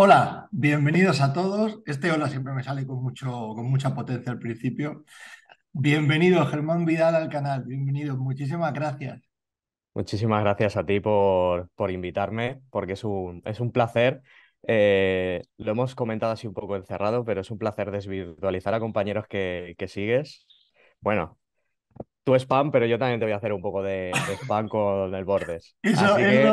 Hola, bienvenidos a todos. Este hola siempre me sale con, mucho, con mucha potencia al principio. Bienvenido, Germán Vidal, al canal. Bienvenido, muchísimas gracias. Muchísimas gracias a ti por, por invitarme, porque es un, es un placer. Eh, lo hemos comentado así un poco encerrado, pero es un placer desvirtualizar a compañeros que, que sigues. Bueno, tu spam, pero yo también te voy a hacer un poco de, spam con el Bordes. Eso, no me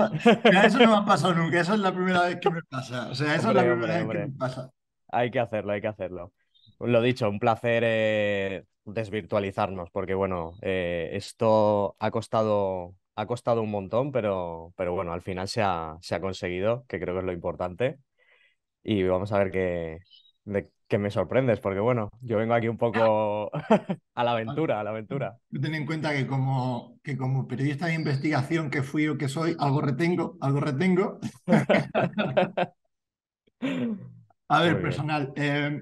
ha pasado nunca, eso es la primera vez que me pasa. O sea, eso es la primera vez que me pasa. Hay que hacerlo, hay que hacerlo. Lo dicho, un placer eh, desvirtualizarnos, porque bueno, eh, esto ha costado, ha costado un montón, pero, pero bueno, al final se ha, se ha conseguido, que creo que es lo importante. Y vamos a ver qué, de que me sorprendes, porque bueno, yo vengo aquí un poco a la aventura, a la aventura. Ten en cuenta que como, que como periodista de investigación que fui o que soy, algo retengo, algo retengo. a ver, personal. Eh,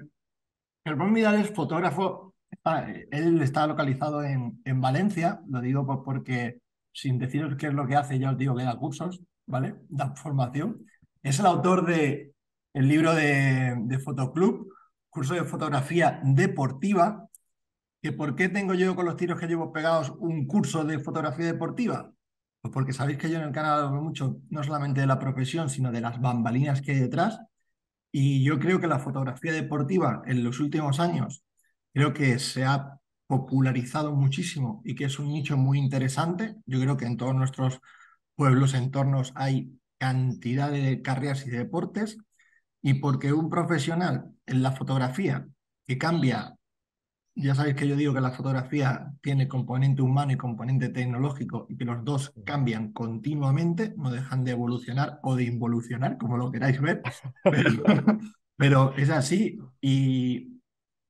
Germán Vidal es fotógrafo, ah, él está localizado en, en Valencia, lo digo porque sin deciros qué es lo que hace, ya os digo que da cursos, ¿vale? Da formación. Es el autor de el libro de, Fotoclub, curso de fotografía deportiva, que ¿por qué tengo yo con los tiros que llevo pegados un curso de fotografía deportiva? Pues porque sabéis que yo en el canal hablo mucho, no solamente de la profesión, sino de las bambalinas que hay detrás. Y yo creo que la fotografía deportiva en los últimos años creo que se ha popularizado muchísimo y que es un nicho muy interesante. Yo creo que en todos nuestros pueblos, entornos, hay cantidad de carreras y deportes y porque un profesional en la fotografía que cambia, ya sabéis que yo digo que la fotografía tiene componente humano y componente tecnológico y que los dos cambian continuamente, no dejan de evolucionar o de involucionar, como lo queráis ver, pero, es así y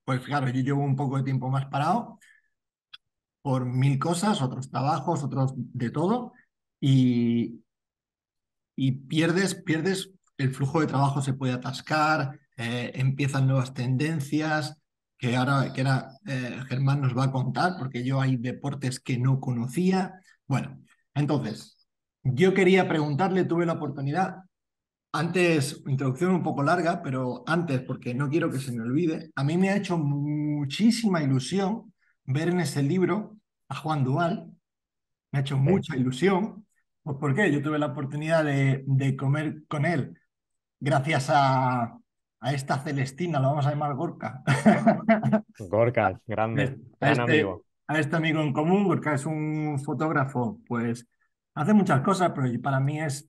pues claro, yo llevo un poco de tiempo más parado por mil cosas, otros trabajos, otros de todo, y, y pierdes, pierdes el flujo de trabajo se puede atascar, eh, empiezan nuevas tendencias, que ahora, que era eh, Germán nos va a contar, porque yo hay deportes que no conocía. Bueno, entonces, yo quería preguntarle, tuve la oportunidad, antes, introducción un poco larga, pero antes, porque no quiero que se me olvide, a mí me ha hecho muchísima ilusión ver en ese libro a Juan Duval, me ha hecho mucha ilusión, ¿por qué? Yo tuve la oportunidad de, de comer con él gracias a, esta Celestina, la vamos a llamar Gorka. Gorka, grande, este, a este, amigo. A este amigo en común, Gorka es un fotógrafo, pues hace muchas cosas, pero para mí es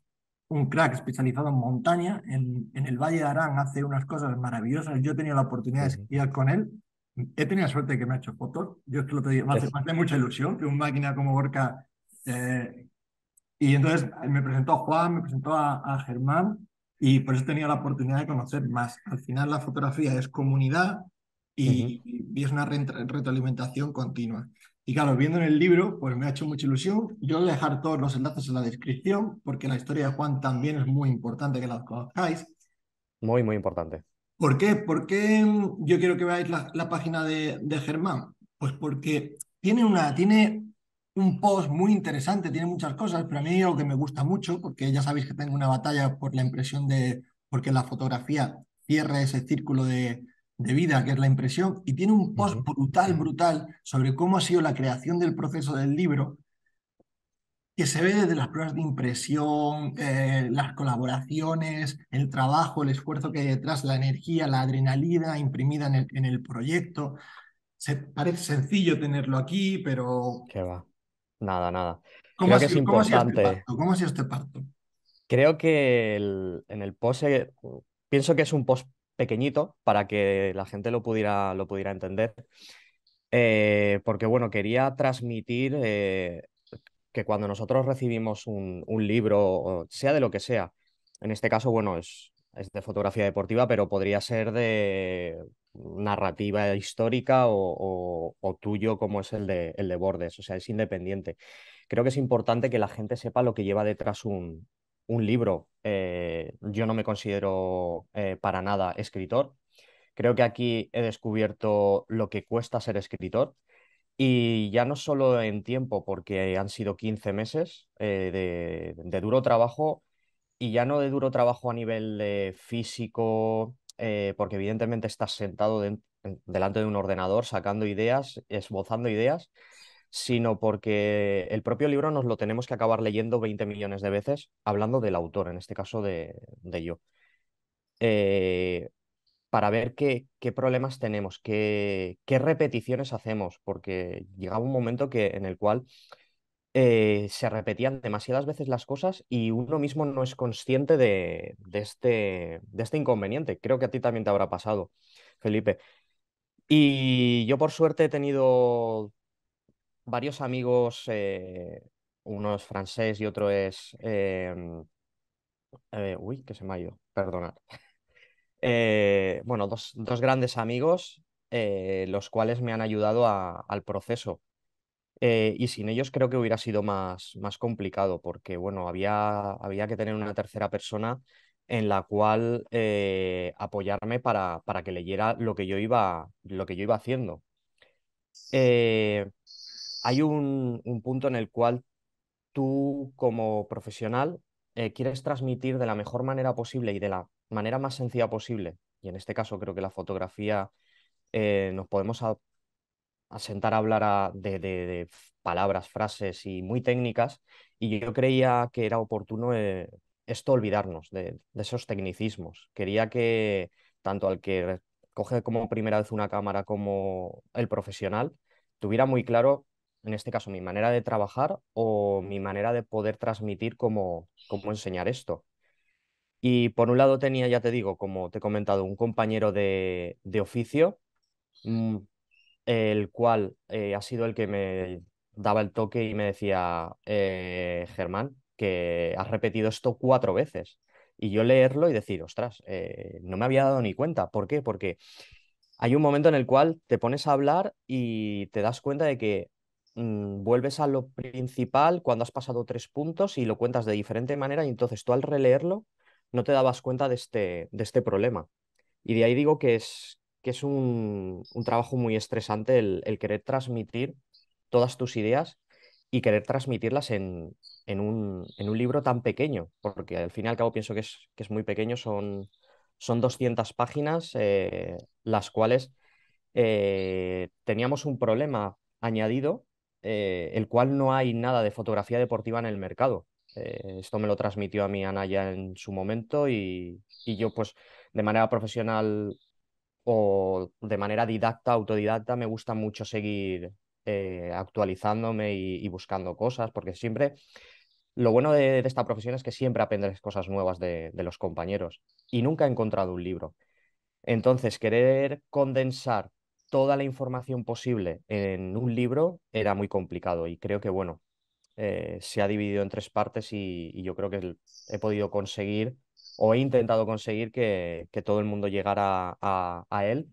un crack especializado en montaña. En, el Valle de Arán hace unas cosas maravillosas. Yo he tenido la oportunidad de esquiar con él. He tenido suerte de que me ha hecho fotos. Yo es lo te digo, me hace, mucha ilusión que un máquina como Gorka. Eh, y entonces me presentó a Juan, me presentó a, a Germán y por eso he tenido la oportunidad de conocer más. Al final la fotografía es comunidad y, es una retroalimentación continua. Y claro, viendo en el libro, pues me ha hecho mucha ilusión. Yo voy a dejar todos los enlaces en la descripción porque la historia de Juan también es muy importante que la conozcáis. Muy, muy importante. ¿Por qué? ¿Por qué mm, yo quiero que veáis la, página de, de Germán? Pues porque tiene una, tiene un post muy interesante, tiene muchas cosas, pero a mí algo que me gusta mucho, porque ya sabéis que tengo una batalla por la impresión de, porque la fotografía cierra ese círculo de, vida que es la impresión, y tiene un post brutal, brutal sobre cómo ha sido la creación del proceso del libro, que se ve desde las pruebas de impresión, eh, las colaboraciones, el trabajo, el esfuerzo que hay detrás, la energía, la adrenalina imprimida en el, en el proyecto. Se, parece sencillo tenerlo aquí, pero... va? Nada, nada. Creo que es este importante. ¿cómo ha sido este parto? Creo que en el post, pienso que es un post pequeñito para que la gente lo pudiera, lo pudiera entender. Eh, porque bueno, quería transmitir eh, que cuando nosotros recibimos un, libro, sea de lo que sea, en este caso, bueno, es de fotografía deportiva, pero podría ser de narrativa histórica o, tuyo como es el de, el de Bordes, o sea, es independiente. Creo que es importante que la gente sepa lo que lleva detrás un, libro. Eh, yo no me considero eh, para nada escritor. Creo que aquí he descubierto lo que cuesta ser escritor. Y ya no solo en tiempo, porque han sido 15 meses eh, de, duro trabajo, y ya no de duro trabajo a nivel físico, eh, porque evidentemente estás sentado delante de un ordenador sacando ideas, esbozando ideas, sino porque el propio libro nos lo tenemos que acabar leyendo 20 millones de veces, hablando del autor, en este caso de, yo, eh, para ver qué, problemas tenemos, qué, repeticiones hacemos, porque llegaba un momento que, en el cual eh, se repetían demasiadas veces las cosas y uno mismo no es consciente este, de, este, inconveniente. Creo que a ti también te habrá pasado, Felipe. Y yo por suerte he tenido varios amigos, eh, uno es francés y otro es... Em, eh, uy, que se me ha ido, perdonad. bueno, dos, grandes amigos, los cuales me han ayudado al proceso eh, y sin ellos creo que hubiera sido más, más complicado, porque bueno, había, había que tener una tercera persona en la cual eh, apoyarme para, que leyera lo que yo iba, lo que yo iba haciendo. Eh, hay un, un, punto en el cual tú como profesional quieres transmitir de la mejor manera posible y de la manera más sencilla posible, y en este caso creo que la fotografía nos podemos a sentar a hablar de, palabras, frases y muy técnicas, y yo creía que era oportuno eh, esto olvidarnos de, esos tecnicismos. Quería que tanto al que coge como primera vez una cámara como el profesional tuviera muy claro, en este caso, mi manera de trabajar o mi manera de poder transmitir cómo, cómo enseñar esto. Y por un lado tenía, ya te digo, como te he comentado, un compañero de, de oficio, mm, el cual eh, ha sido el que me daba el toque y me decía, eh, Germán, que has repetido esto cuatro veces. Y yo leerlo y decir, ostras, eh, no me había dado ni cuenta. ¿Por qué? Porque hay un momento en el cual te pones a hablar y te das cuenta de que mm, vuelves a lo principal cuando has pasado tres puntos y lo cuentas de diferente manera y entonces tú al releerlo no te dabas cuenta de este, de este problema. Y de ahí digo que es, que es un, trabajo muy estresante el, querer transmitir todas tus ideas y querer transmitirlas en, un, libro tan pequeño, porque al fin y al cabo pienso que es, muy pequeño, son, son 200 páginas, eh, las cuales eh, teníamos un problema añadido, eh, el cual no hay nada de fotografía deportiva en el mercado. esto me lo transmitió a mí Anaya en su momento y, y, yo pues de manera profesional o de manera didacta, autodidacta, me gusta mucho seguir eh, actualizándome y, buscando cosas, porque siempre, lo bueno de, esta profesión es que siempre aprendes cosas nuevas de, los compañeros y nunca he encontrado un libro. Entonces, querer condensar toda la información posible en un libro era muy complicado y creo que, bueno, eh, se ha dividido en tres partes y yo creo que he podido conseguir o he intentado conseguir que, todo el mundo llegara a, él.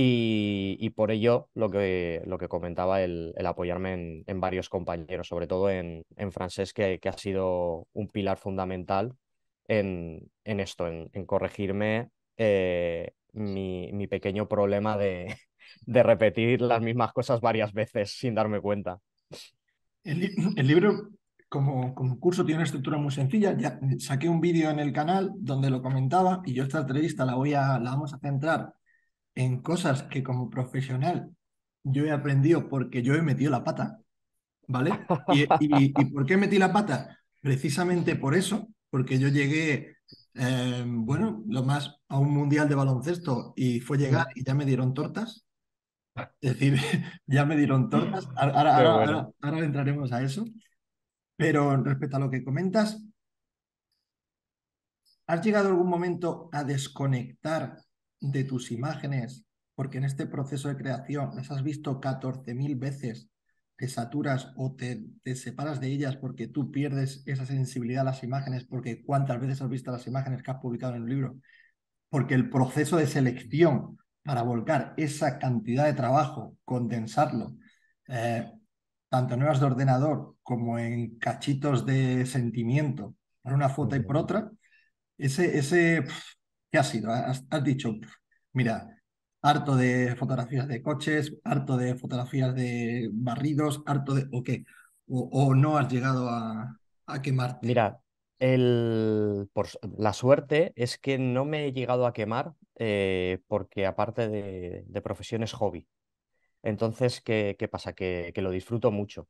Y, por ello lo que, lo que comentaba, el, apoyarme en, varios compañeros, sobre todo en, en francés, que, ha sido un pilar fundamental en, esto, en, corregirme eh, mi, pequeño problema de, repetir las mismas cosas varias veces sin darme cuenta. el libro como, curso tiene una estructura muy sencilla. Ya saqué un vídeo en el canal donde lo comentaba y yo esta entrevista la, voy a, la vamos a centrar en cosas que como profesional yo he aprendido porque yo he metido la pata, ¿vale? ¿Y, por qué metí la pata? Precisamente por eso, porque yo llegué, eh, bueno, lo más a un mundial de baloncesto y fue llegar y ya me dieron tortas. Es decir, ya me dieron tortas. Ahora, ahora entraremos a eso. Pero respecto a lo que comentas, ¿has llegado algún momento a desconectar de tus imágenes? Porque en este proceso de creación las has visto 14.000 veces, te saturas o te, te, separas de ellas porque tú pierdes esa sensibilidad a las imágenes, porque cuántas veces has visto las imágenes que has publicado en un libro, porque el proceso de selección para volcar esa cantidad de trabajo, condensarlo, eh, tanto en de ordenador como en cachitos de sentimiento, por una foto y por otra, ese, ese ¿qué ha sido? Has, dicho, mira, harto de fotografías de coches, harto de fotografías de barridos, harto de, ¿o qué? ¿O, no has llegado a, a quemarte? Mira, el, la suerte es que no me he llegado a quemar eh, porque aparte de, de profesión es hobby. Entonces, ¿qué, pasa? Que, lo disfruto mucho.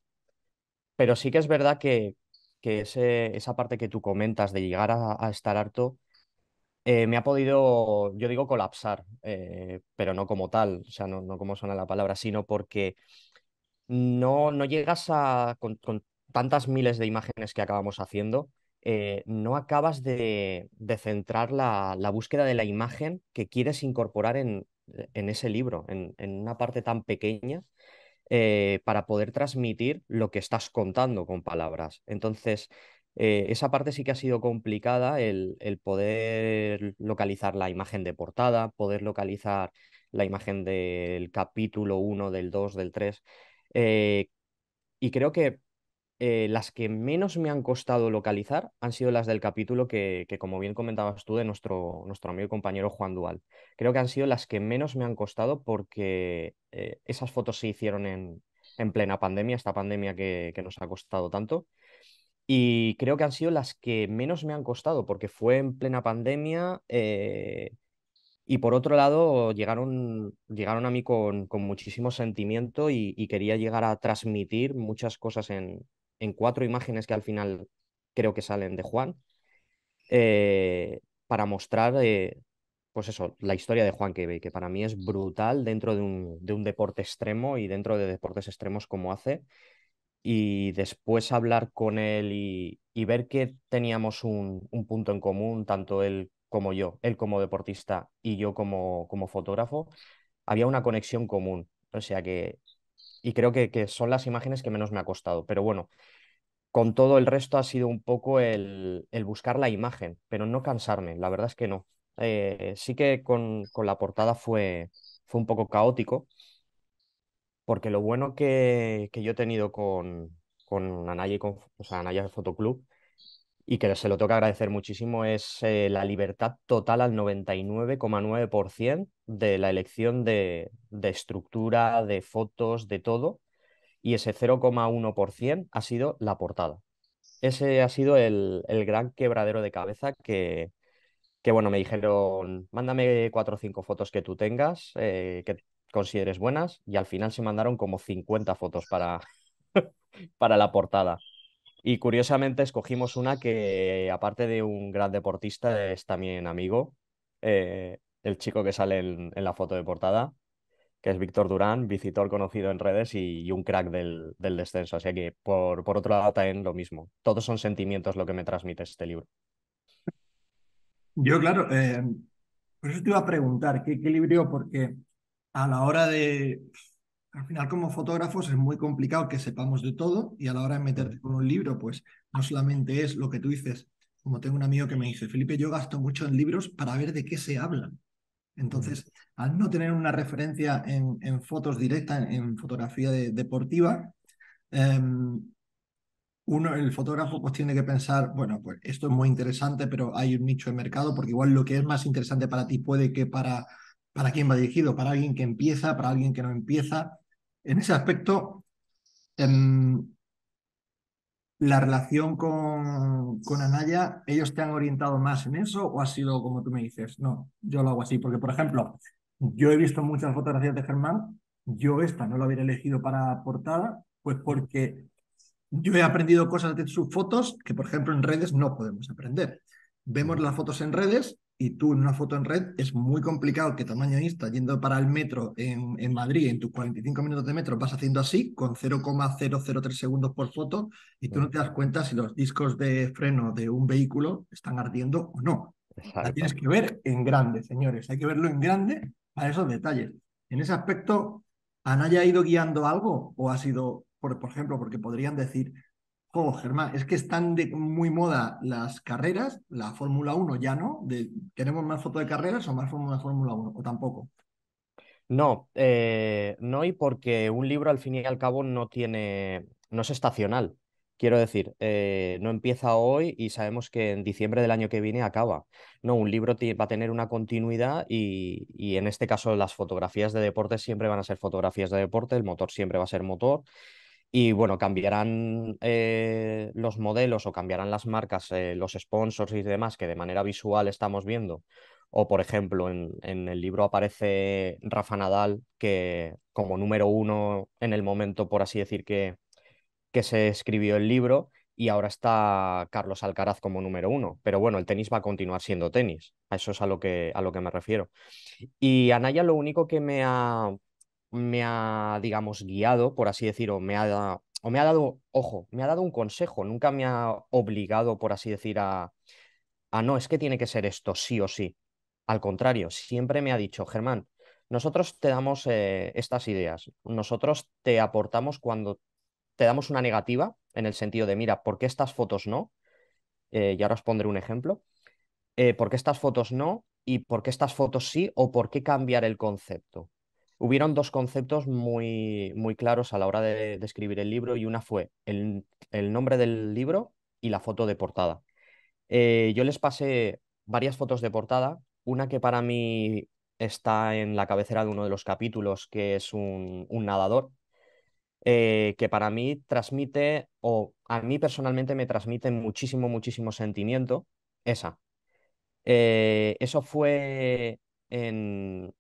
Pero sí que es verdad que, esa parte que tú comentas de llegar a, estar harto, eh, me ha podido, yo digo colapsar, eh, pero no como tal, o sea, no, como suena la palabra, sino porque no, no llegas a, con, tantas miles de imágenes que acabamos haciendo, eh, no acabas de, de centrar la, la, búsqueda de la imagen que quieres incorporar en, en ese libro, en, una parte tan pequeña, eh, para poder transmitir lo que estás contando con palabras. Entonces, eh, esa parte sí que ha sido complicada, el, poder localizar la imagen de portada, poder localizar la imagen del capítulo 1, del 2, del 3. Eh, y creo que eh, las que menos me han costado localizar han sido las del capítulo que, como bien comentabas tú, de nuestro, nuestro amigo y compañero Juan Dual. Creo que han sido las que menos me han costado porque eh, esas fotos se hicieron en, plena pandemia, esta pandemia que, nos ha costado tanto. Y creo que han sido las que menos me han costado porque fue en plena pandemia. Eh, y por otro lado, llegaron, llegaron a mí con, muchísimo sentimiento y, y quería llegar a transmitir muchas cosas en, en cuatro imágenes que al final creo que salen de Juan, eh, para mostrar, eh, pues eso, la historia de Juan Kebe, que para mí es brutal dentro de un, deporte extremo y dentro de deportes extremos como hace. Y después hablar con él y, ver que teníamos un, punto en común, tanto él como yo, él como deportista y yo como, como fotógrafo, había una conexión común. O sea que y creo que, son las imágenes que menos me ha costado. Pero bueno, con todo el resto ha sido un poco el, buscar la imagen, pero no cansarme, la verdad es que no. Eh, sí que con, la portada fue, fue un poco caótico, porque lo bueno que, yo he tenido con, con Anaya con Anaya Fotoclub y que se lo toca agradecer muchísimo es eh, la libertad total al 99,9% de la elección de, de, estructura, de fotos, de todo, y ese 0,1% ha sido la portada. Ese ha sido el, el gran quebradero de cabeza que, que, bueno, me dijeron, mándame cuatro o cinco fotos que tú tengas, eh, que consideres buenas, y al final se mandaron como 50 fotos para, para la portada. Y curiosamente escogimos una que, aparte de un gran deportista, es también amigo. Eh, el chico que sale en, la foto de portada, que es Víctor Durán, visitor conocido en redes y, un crack del, descenso. Así que, por, por otro lado, también lo mismo. Todos son sentimientos lo que me transmite este libro. Yo, claro, eh, por eso te iba a preguntar, ¿qué equilibrio? Porque a la hora de al final como fotógrafos es muy complicado que sepamos de todo y a la hora de meterte con un libro, pues no solamente es lo que tú dices, como tengo un amigo que me dice, Felipe, yo gasto mucho en libros para ver de qué se hablan. Entonces, al no tener una referencia en, fotos directas, en, fotografía deportiva, em, uno, el fotógrafo, pues tiene que pensar, bueno, pues esto es muy interesante, pero hay un nicho de mercado, porque igual lo que es más interesante para ti puede que para para quién va dirigido, para alguien que empieza, para alguien que no empieza. En ese aspecto, em, la relación con, con, Anaya, ¿ellos te han orientado más en eso o ha sido como tú me dices? No, yo lo hago así, porque por ejemplo, yo he visto muchas fotografías de Germán, yo esta no la hubiera elegido para portada, pues porque yo he aprendido cosas de sus fotos que, por ejemplo, en redes no podemos aprender. Vemos las fotos en redes y tú en una foto en red, es muy complicado que tamaño insta, yendo para el metro en, Madrid, en tus 45 minutos de metro, vas haciendo así, con 0,003 segundos por foto, y tú no te das cuenta si los discos de freno de un vehículo están ardiendo o no. La tienes que ver en grande, señores. Hay que verlo en grande para esos detalles. En ese aspecto, ¿han haya ido guiando algo o ha sido, por ejemplo, porque podrían decir, Oh, Germán, es que están de muy moda las carreras, la Fórmula 1 ya no, de, ¿queremos más fotos de carreras o más Fórmula, Fórmula 1 o tampoco? No, eh, no y porque un libro al fin y al cabo no tiene, no es estacional. Quiero decir, eh, no empieza hoy y sabemos que en diciembre del año que viene acaba. No, un libro va a tener una continuidad y, y en este caso las fotografías de deporte siempre van a ser fotografías de deporte, el motor siempre va a ser motor y bueno, cambiarán eh, los modelos o cambiarán las marcas, eh, los sponsors y demás que de manera visual estamos viendo. O por ejemplo, en, el libro aparece Rafa Nadal que como número uno en el momento, por así decir, que, que se escribió el libro. Y ahora está Carlos Alcaraz como número uno. Pero bueno, el tenis va a continuar siendo tenis. A eso es a lo que, a lo que me refiero. Y Anaya lo único que me ha me ha, digamos, guiado, por así decir, o me ha, o me ha dado, ojo, me ha dado un consejo, nunca me ha obligado, por así decir, a, no, es que tiene que ser esto, sí o sí. Al contrario, siempre me ha dicho, Germán, nosotros te damos eh, estas ideas, nosotros te aportamos cuando te damos una negativa, en el sentido de, mira, ¿por qué estas fotos no? Eh, y ahora os pondré un ejemplo. Eh, ¿Por qué estas fotos no? ¿Y por qué estas fotos sí? ¿O por qué cambiar el concepto? hubieron dos conceptos muy, muy claros a la hora de, escribir el libro y una fue el, nombre del libro y la foto de portada. Eh, yo les pasé varias fotos de portada, una que para mí está en la cabecera de uno de los capítulos, que es un, nadador, eh, que para mí transmite, o a mí personalmente me transmite muchísimo, muchísimo sentimiento, esa. Eh, eso fue en,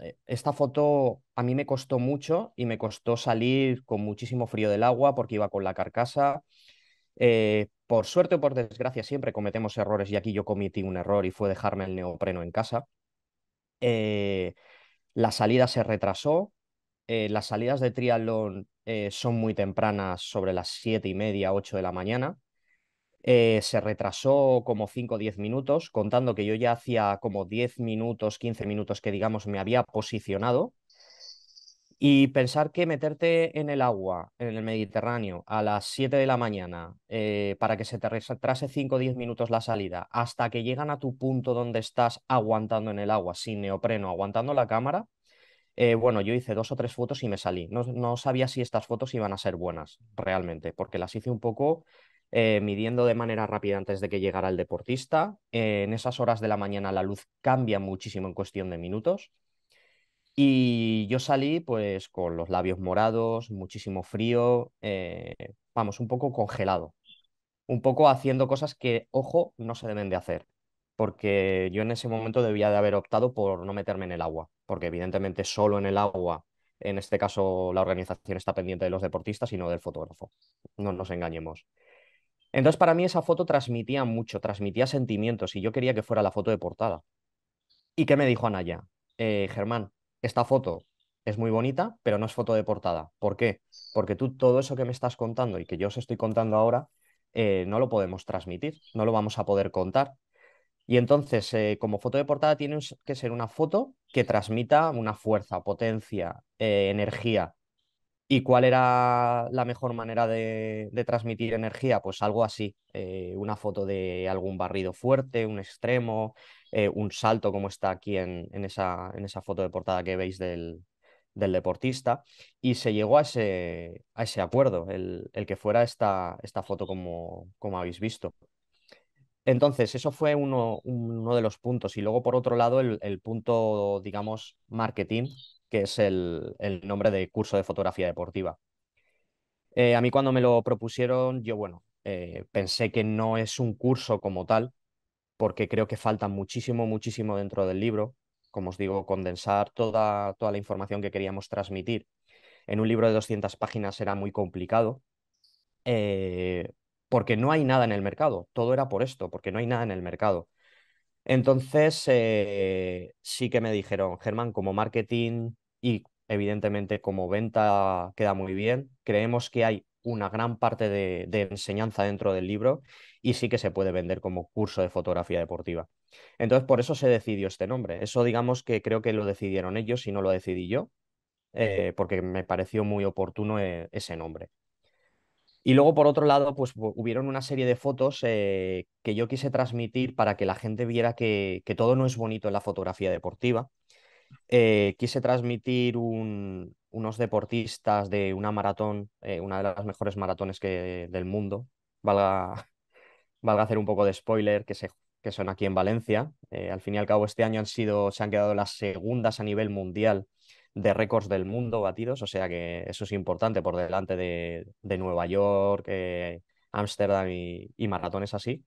eh, esta foto a mí me costó mucho y me costó salir con muchísimo frío del agua porque iba con la carcasa. Eh, por suerte o por desgracia siempre cometemos errores y aquí yo cometí un error y fue dejarme el neopreno en casa. Eh, la salida se retrasó. las salidas de triatlón son muy tempranas, sobre las siete y media, ocho de la mañana. Eh, se retrasó como 5 o 10 minutos, contando que yo ya hacía como 10 minutos, 15 minutos que digamos me había posicionado. Y pensar que meterte en el agua, en el Mediterráneo, a las 7 de la mañana, eh, para que se te retrase 5 o 10 minutos la salida, hasta que llegan a tu punto donde estás aguantando en el agua, sin neopreno, aguantando la cámara, eh, bueno, yo hice dos o tres fotos y me salí. No, no, sabía si estas fotos iban a ser buenas realmente, porque las hice un poco eh, midiendo de manera rápida antes de que llegara el deportista. Eh, en esas horas de la mañana la luz cambia muchísimo en cuestión de minutos. Y yo salí pues con los labios morados, muchísimo frío, eh, vamos, un poco congelado, un poco haciendo cosas que, ojo, no se deben de hacer, porque yo en ese momento debía de haber optado por no meterme en el agua, porque evidentemente solo en el agua, en este caso la organización está pendiente de los deportistas y no del fotógrafo, no nos engañemos. Entonces, para mí esa foto transmitía mucho, transmitía sentimientos y yo quería que fuera la foto de portada. ¿Y qué me dijo Anaya? Eh, Germán, esta foto es muy bonita, pero no es foto de portada. ¿Por qué? Porque tú todo eso que me estás contando y que yo os estoy contando ahora, eh, no lo podemos transmitir, no lo vamos a poder contar. Y entonces, eh, como foto de portada, tiene que ser una foto que transmita una fuerza, potencia, energía, ¿Y cuál era la mejor manera de, transmitir energía? Pues algo así, eh, una foto de algún barrido fuerte, un extremo, eh, un salto como está aquí en, esa, en, esa, foto de portada que veis del, deportista. Y se llegó a ese, acuerdo, el, que fuera esta, esta foto como, como, habéis visto. Entonces, eso fue uno, de los puntos. Y luego, por otro lado, el, el punto, digamos, marketing que es el, nombre de curso de fotografía deportiva. Eh, a mí cuando me lo propusieron, yo, bueno, eh, pensé que no es un curso como tal, porque creo que falta muchísimo, muchísimo dentro del libro. Como os digo, condensar toda, toda la información que queríamos transmitir en un libro de 200 páginas era muy complicado, eh, porque no hay nada en el mercado. Todo era por esto, porque no hay nada en el mercado. Entonces, sí que me dijeron, Germán, como marketing y evidentemente como venta queda muy bien. Creemos que hay una gran parte de, enseñanza dentro del libro y sí que se puede vender como curso de fotografía deportiva. Entonces, por eso se decidió este nombre. Eso digamos que creo que lo decidieron ellos y no lo decidí yo, eh, porque me pareció muy oportuno eh, ese nombre. Y luego, por otro lado, pues hubieron una serie de fotos eh, que yo quise transmitir para que la gente viera que todo no es bonito en la fotografía deportiva eh, quise transmitir unos deportistas de una maratón, eh, una de las mejores maratones que, del mundo, valga, valga hacer un poco de spoiler, que, que son aquí en Valencia. Eh, al fin y al cabo, este año han sido, se han quedado las segundas a nivel mundial de récords del mundo batidos, o sea que eso es importante por delante de, Nueva York, Ámsterdam y maratones así.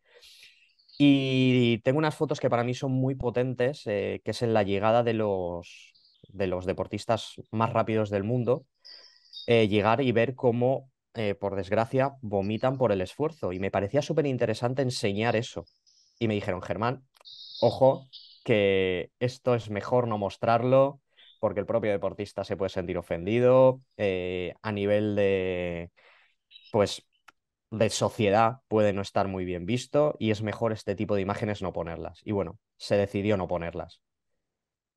Y tengo unas fotos que para mí son muy potentes, eh, que es en la llegada de los, de los deportistas más rápidos del mundo, eh, llegar y ver cómo, eh, por desgracia, vomitan por el esfuerzo. Y me parecía súper interesante enseñar eso. Y me dijeron, Germán, ojo, que esto es mejor no mostrarlo, porque el propio deportista se puede sentir ofendido a nivel de, pues, de sociedad puede no estar muy bien visto y es mejor este tipo de imágenes no ponerlas. Y bueno, se decidió no ponerlas.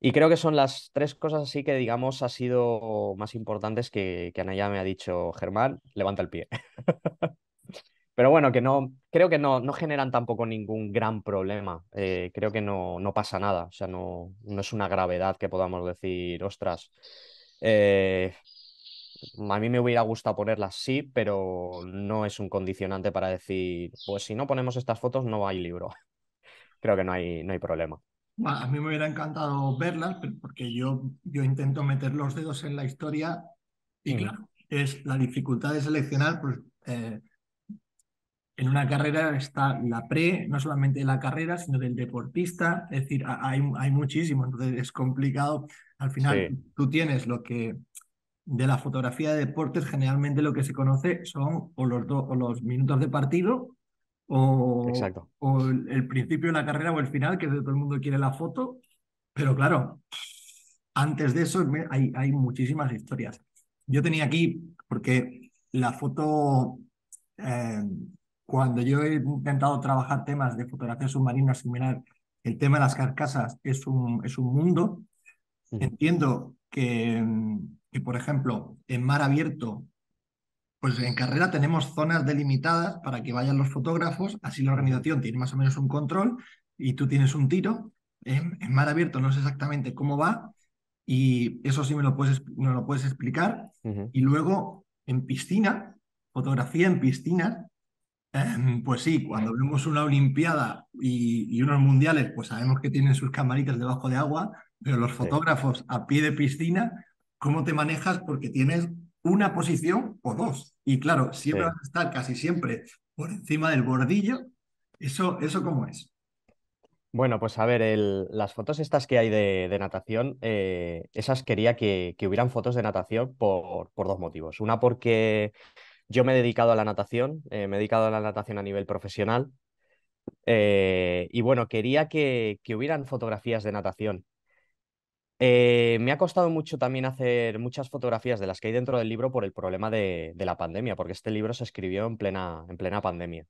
Y creo que son las tres cosas así que, digamos, ha sido más importantes que, que Anaya me ha dicho, Germán, levanta el pie. Pero bueno, que no, creo que no, generan tampoco ningún gran problema. Eh, creo que no, no, pasa nada. O sea, no, no es una gravedad que podamos decir, ostras, eh, a mí me hubiera gustado ponerlas, sí, pero no es un condicionante para decir, pues si no ponemos estas fotos no hay libro. Creo que no hay, no hay problema. A mí me hubiera encantado verlas, porque yo, yo intento meter los dedos en la historia y mm. claro, es la dificultad de seleccionar, pues eh, en una carrera está la pre, no solamente la carrera, sino del deportista, es decir, hay, hay muchísimo, entonces es complicado. Al final tú tienes lo que de la fotografía de deportes, generalmente lo que se conoce son o los, dos o los minutos de partido o, o el, principio de la carrera o el final, que todo el mundo quiere la foto. Pero claro, antes de eso hay, hay muchísimas historias. Yo tenía aquí, porque la foto, eh, cuando yo he intentado trabajar temas de fotografía submarina similar, el tema de las carcasas es un, es un mundo. Entiendo que que por ejemplo, en mar abierto, pues en carrera tenemos zonas delimitadas para que vayan los fotógrafos, así la organización tiene más o menos un control y tú tienes un tiro. ¿eh? En, mar abierto no sé exactamente cómo va y eso sí me lo puedes, lo puedes explicar. Y luego en piscina, fotografía en piscina, em, pues sí, cuando vemos una Olimpiada y, unos mundiales, pues sabemos que tienen sus camaritas debajo de agua, pero los fotógrafos a pie de piscina cómo te manejas porque tienes una posición o dos. Y claro, siempre vas a estar casi siempre por encima del bordillo. ¿Eso, eso cómo es? Bueno, pues a ver, las fotos estas que hay de, de natación, eh, esas quería que, que, hubieran fotos de natación por, por, dos motivos. Una porque yo me he dedicado a la natación, eh, me he dedicado a la natación a nivel profesional. Eh, y bueno, quería que, que hubieran fotografías de natación, eh, me ha costado mucho también hacer muchas fotografías de las que hay dentro del libro por el problema de, la pandemia, porque este libro se escribió en plena, pandemia.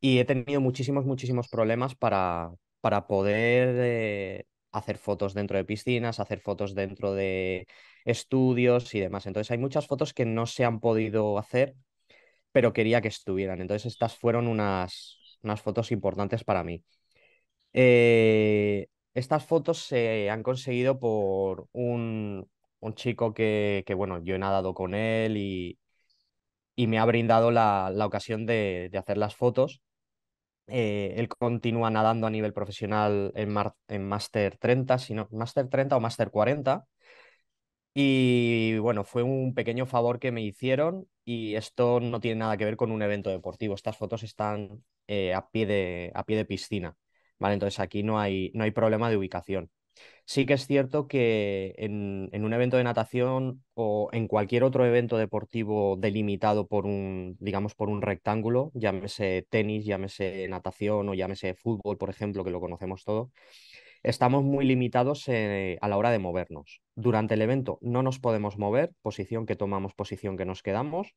Y he tenido muchísimos, muchísimos problemas para, poder eh, hacer fotos dentro de piscinas, hacer fotos dentro de estudios y demás. Entonces hay muchas fotos que no se han podido hacer, pero quería que estuvieran. Entonces estas fueron unas, fotos importantes para mí. Eh, estas fotos se han conseguido por un, un chico que, que, bueno, yo he nadado con él y, y me ha brindado la, la ocasión de, de, hacer las fotos. Eh, él continúa nadando a nivel profesional en, en Master 30, sino Master 30 o Master 40. Y bueno, fue un pequeño favor que me hicieron y esto no tiene nada que ver con un evento deportivo. Estas fotos están eh, a, pie de, a pie de piscina. Entonces aquí no hay, no hay problema de ubicación. Sí que es cierto que en, un evento de natación o en cualquier otro evento deportivo delimitado por un, digamos, por un rectángulo, llámese tenis, llámese natación o llámese fútbol, por ejemplo, que lo conocemos todo, estamos muy limitados eh, a la hora de movernos. Durante el evento no nos podemos mover, posición que tomamos, posición que nos quedamos,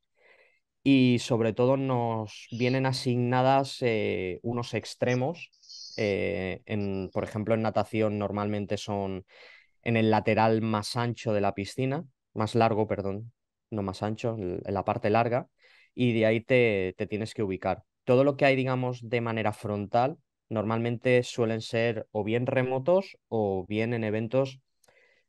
y sobre todo nos vienen asignadas eh, unos extremos eh, en, por ejemplo, en natación normalmente son en el lateral más ancho de la piscina, más largo, perdón, no más ancho, en la parte larga, y de ahí te, te tienes que ubicar. Todo lo que hay, digamos, de manera frontal, normalmente suelen ser o bien remotos o bien en eventos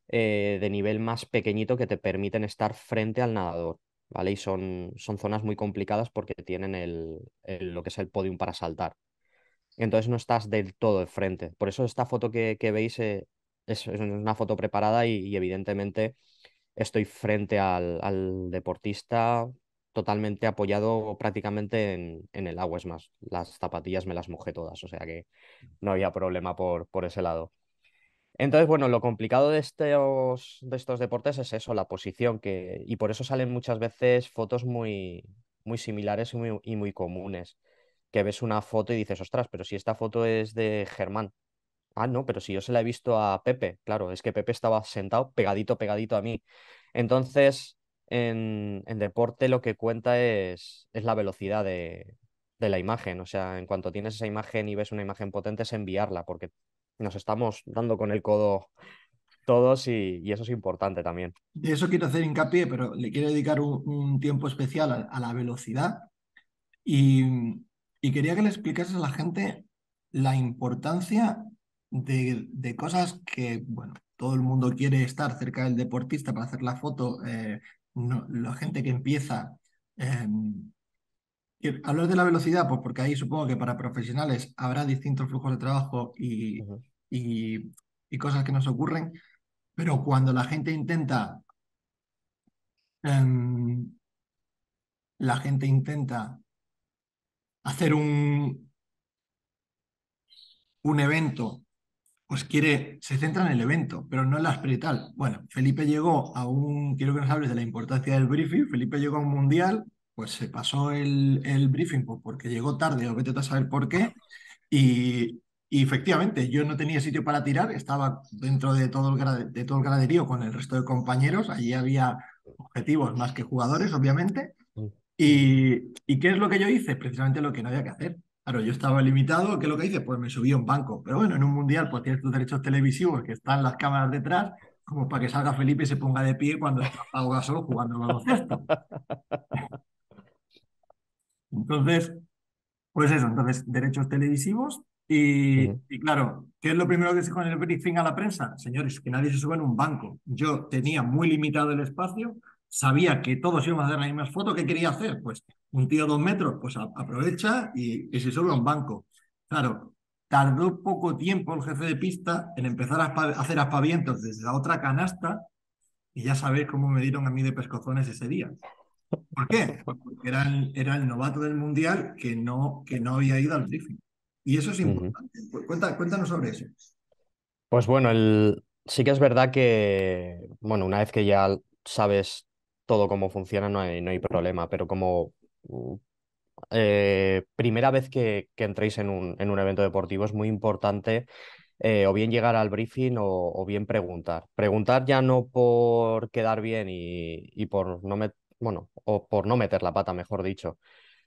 eh, de nivel más pequeñito que te permiten estar frente al nadador. ¿Vale? Y son, son zonas muy complicadas porque tienen el, lo que es el podium para saltar entonces no estás del todo de frente. Por eso esta foto que, veis eh, es, una foto preparada y, evidentemente estoy frente al, deportista totalmente apoyado prácticamente en, el agua. Es más, las zapatillas me las mojé todas, o sea que no había problema por, ese lado. Entonces, bueno, lo complicado de estos, de estos deportes es eso, la posición, que, y por eso salen muchas veces fotos muy, muy similares y muy comunes que ves una foto y dices, ostras, pero si esta foto es de Germán. Ah, no, pero si yo se la he visto a Pepe, claro, es que Pepe estaba sentado pegadito, pegadito a mí. Entonces, en, deporte lo que cuenta es, es la velocidad de, la imagen. O sea, en cuanto tienes esa imagen y ves una imagen potente, es enviarla, porque nos estamos dando con el codo todos y, eso es importante también. De eso quiero hacer hincapié, pero le quiero dedicar un, tiempo especial a, a, la velocidad. Y y quería que le explicases a la gente la importancia de, cosas que, bueno, todo el mundo quiere estar cerca del deportista para hacer la foto. Eh, la gente que empieza. Eh, hablar de la velocidad, pues porque ahí supongo que para profesionales habrá distintos flujos de trabajo y, y, cosas que nos ocurren, pero cuando la gente intenta. Em, la gente intenta hacer un, un evento, pues quiere, se centra en el evento, pero no en la espiritual, Bueno, Felipe llegó a un, quiero que nos hables de la importancia del briefing, Felipe llegó a un mundial, pues se pasó el, el briefing pues porque llegó tarde, o vete a saber por qué, y, efectivamente, yo no tenía sitio para tirar, estaba dentro de todo, el de todo el graderío con el resto de compañeros, allí había objetivos más que jugadores, obviamente, ¿Y, qué es lo que yo hice? Precisamente lo que no había que hacer. Claro, yo estaba limitado, ¿qué es lo que hice? Pues me subí a un banco. Pero bueno, en un mundial pues tienes tus derechos televisivos que están las cámaras detrás, como para que salga Felipe y se ponga de pie cuando está solo solo jugando los baloncesto. Entonces, pues eso, entonces derechos televisivos y, claro, ¿qué es lo primero que se con el briefing a la prensa? Señores, que nadie se sube en un banco. Yo tenía muy limitado el espacio, sabía que todos íbamos a hacer las mismas fotos, ¿qué quería hacer? Pues un tío de dos metros, pues aprovecha y, se sube a un banco. Claro, tardó poco tiempo el jefe de pista en empezar a hacer aspavientos desde la otra canasta y ya sabéis cómo me dieron a mí de pescozones ese día. ¿Por qué? porque era el, novato del mundial que no, que no había ido al briefing. Y eso es importante. cuéntanos sobre eso. Pues bueno, el... sí que es verdad que, bueno, una vez que ya sabes todo como funciona, no hay, no hay problema, pero como uh, eh, primera vez que, entréis en un, evento deportivo es muy importante eh, o bien llegar al briefing o, bien preguntar. Preguntar ya no por quedar bien y, por no bueno, o por no meter la pata, mejor dicho,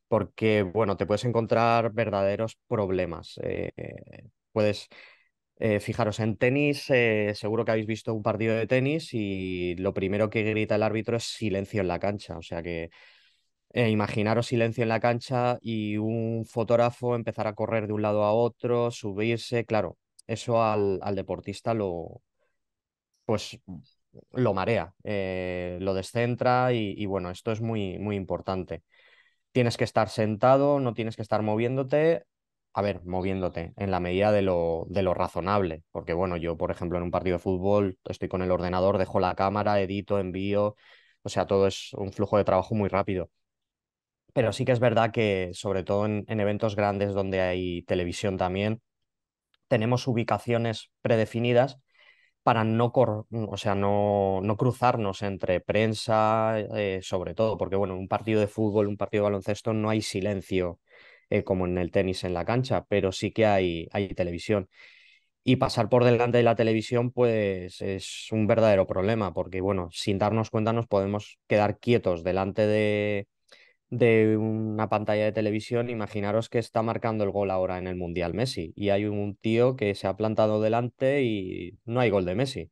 porque bueno, te puedes encontrar verdaderos problemas. Eh, puedes eh, fijaros, en tenis eh, seguro que habéis visto un partido de tenis y lo primero que grita el árbitro es silencio en la cancha. O sea que eh, imaginaros silencio en la cancha y un fotógrafo empezar a correr de un lado a otro, subirse, claro, eso al, deportista lo pues lo marea, lo descentra y, y, bueno, esto es muy, muy importante. Tienes que estar sentado, no tienes que estar moviéndote a ver, moviéndote en la medida de lo, de lo razonable. Porque bueno, yo, por ejemplo, en un partido de fútbol estoy con el ordenador, dejo la cámara, edito, envío, o sea, todo es un flujo de trabajo muy rápido. Pero sí que es verdad que, sobre todo en, eventos grandes donde hay televisión también, tenemos ubicaciones predefinidas para no, o sea, no, no, cruzarnos entre prensa, eh, sobre todo, porque bueno, un partido de fútbol, un partido de baloncesto, no hay silencio eh, como en el tenis en la cancha, pero sí que hay, hay televisión. Y pasar por delante de la televisión, pues es un verdadero problema, porque bueno, sin darnos cuenta nos podemos quedar quietos delante de, de una pantalla de televisión. Imaginaros que está marcando el gol ahora en el Mundial Messi y hay un tío que se ha plantado delante y no hay gol de Messi.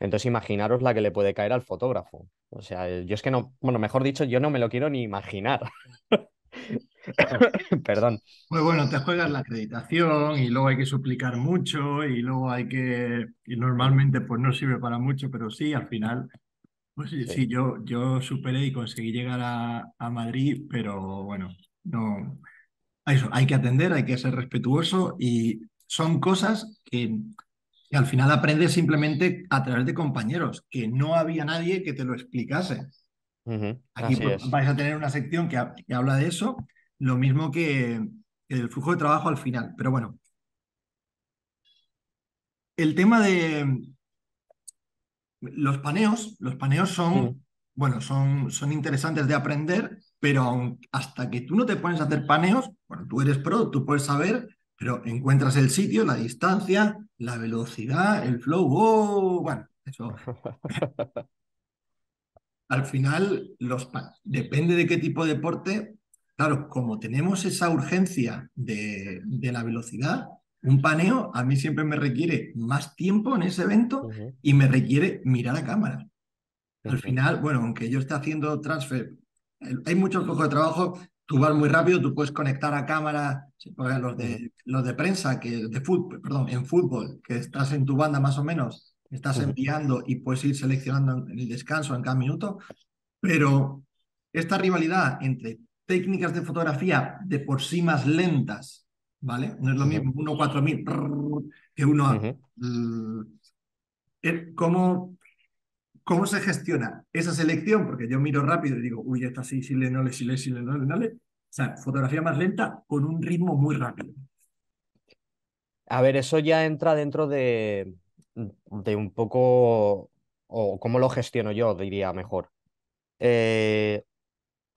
Entonces imaginaros la que le puede caer al fotógrafo. O sea, yo es que no, bueno, mejor dicho, yo no me lo quiero ni imaginar. Perdón. Pues bueno, te juegas la acreditación y luego hay que suplicar mucho y luego hay que, y normalmente pues no sirve para mucho, pero sí, al final, pues sí, yo, yo superé y conseguí llegar a, Madrid, pero bueno, no, eso, hay que atender, hay que ser respetuoso y son cosas que al final aprendes simplemente a través de compañeros, que no había nadie que te lo explicase. Aquí pues vais a tener una sección que, habla de eso, lo mismo que, el flujo de trabajo al final. Pero bueno, el tema de los paneos, los paneos son, bueno, son, son interesantes de aprender, pero hasta que tú no te pones a hacer paneos, bueno, tú eres pro, tú puedes saber, pero encuentras el sitio, la distancia, la velocidad, el flow, oh, bueno, eso. al final, los, depende de qué tipo de deporte, claro, como tenemos esa urgencia de, de, la velocidad, un paneo a mí siempre me requiere más tiempo en ese evento y me requiere mirar a cámara. Al final, bueno, aunque yo esté haciendo transfer, hay muchos cojos de trabajo, tú vas muy rápido, tú puedes conectar a cámara, los de, los de prensa, que de fútbol, perdón, en fútbol, que estás en tu banda más o menos, estás enviando y puedes ir seleccionando en el descanso en cada minuto, pero esta rivalidad entre técnicas de fotografía de por sí más lentas, ¿vale? No es lo mismo uno mil que uno... Uh ¿Cómo, ¿Cómo se gestiona esa selección? Porque yo miro rápido y digo, uy, esta sí, sí, le, no le, le, no le, no le. O sea, fotografía más lenta con un ritmo muy rápido. A ver, eso ya entra dentro de, Mm, de un poco, o cómo lo gestiono yo, diría mejor. Eh,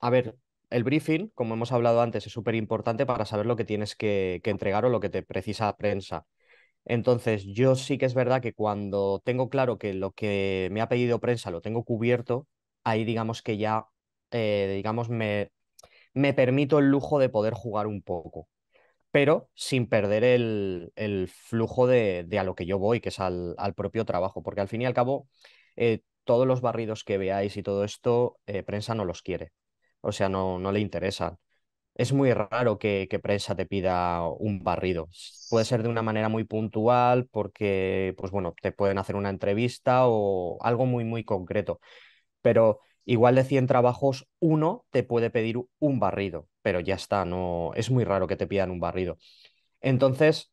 a ver, el briefing, como hemos hablado antes, es súper importante para saber lo que tienes que, entregar o lo que te precisa prensa. Entonces, yo sí que es verdad que cuando tengo claro que lo que me ha pedido prensa lo tengo cubierto, ahí digamos que ya, eh, digamos, me, me permito el lujo de poder jugar un poco pero sin perder el, flujo de, a lo que yo voy, que es al, propio trabajo, porque al fin y al cabo, eh, todos los barridos que veáis y todo esto, eh, prensa no los quiere, o sea, no, no le interesa. Es muy raro que, que, prensa te pida un barrido. Puede ser de una manera muy puntual porque, pues bueno, te pueden hacer una entrevista o algo muy, muy concreto. Pero Igual de 100 trabajos, uno te puede pedir un barrido, pero ya está, no, es muy raro que te pidan un barrido. Entonces,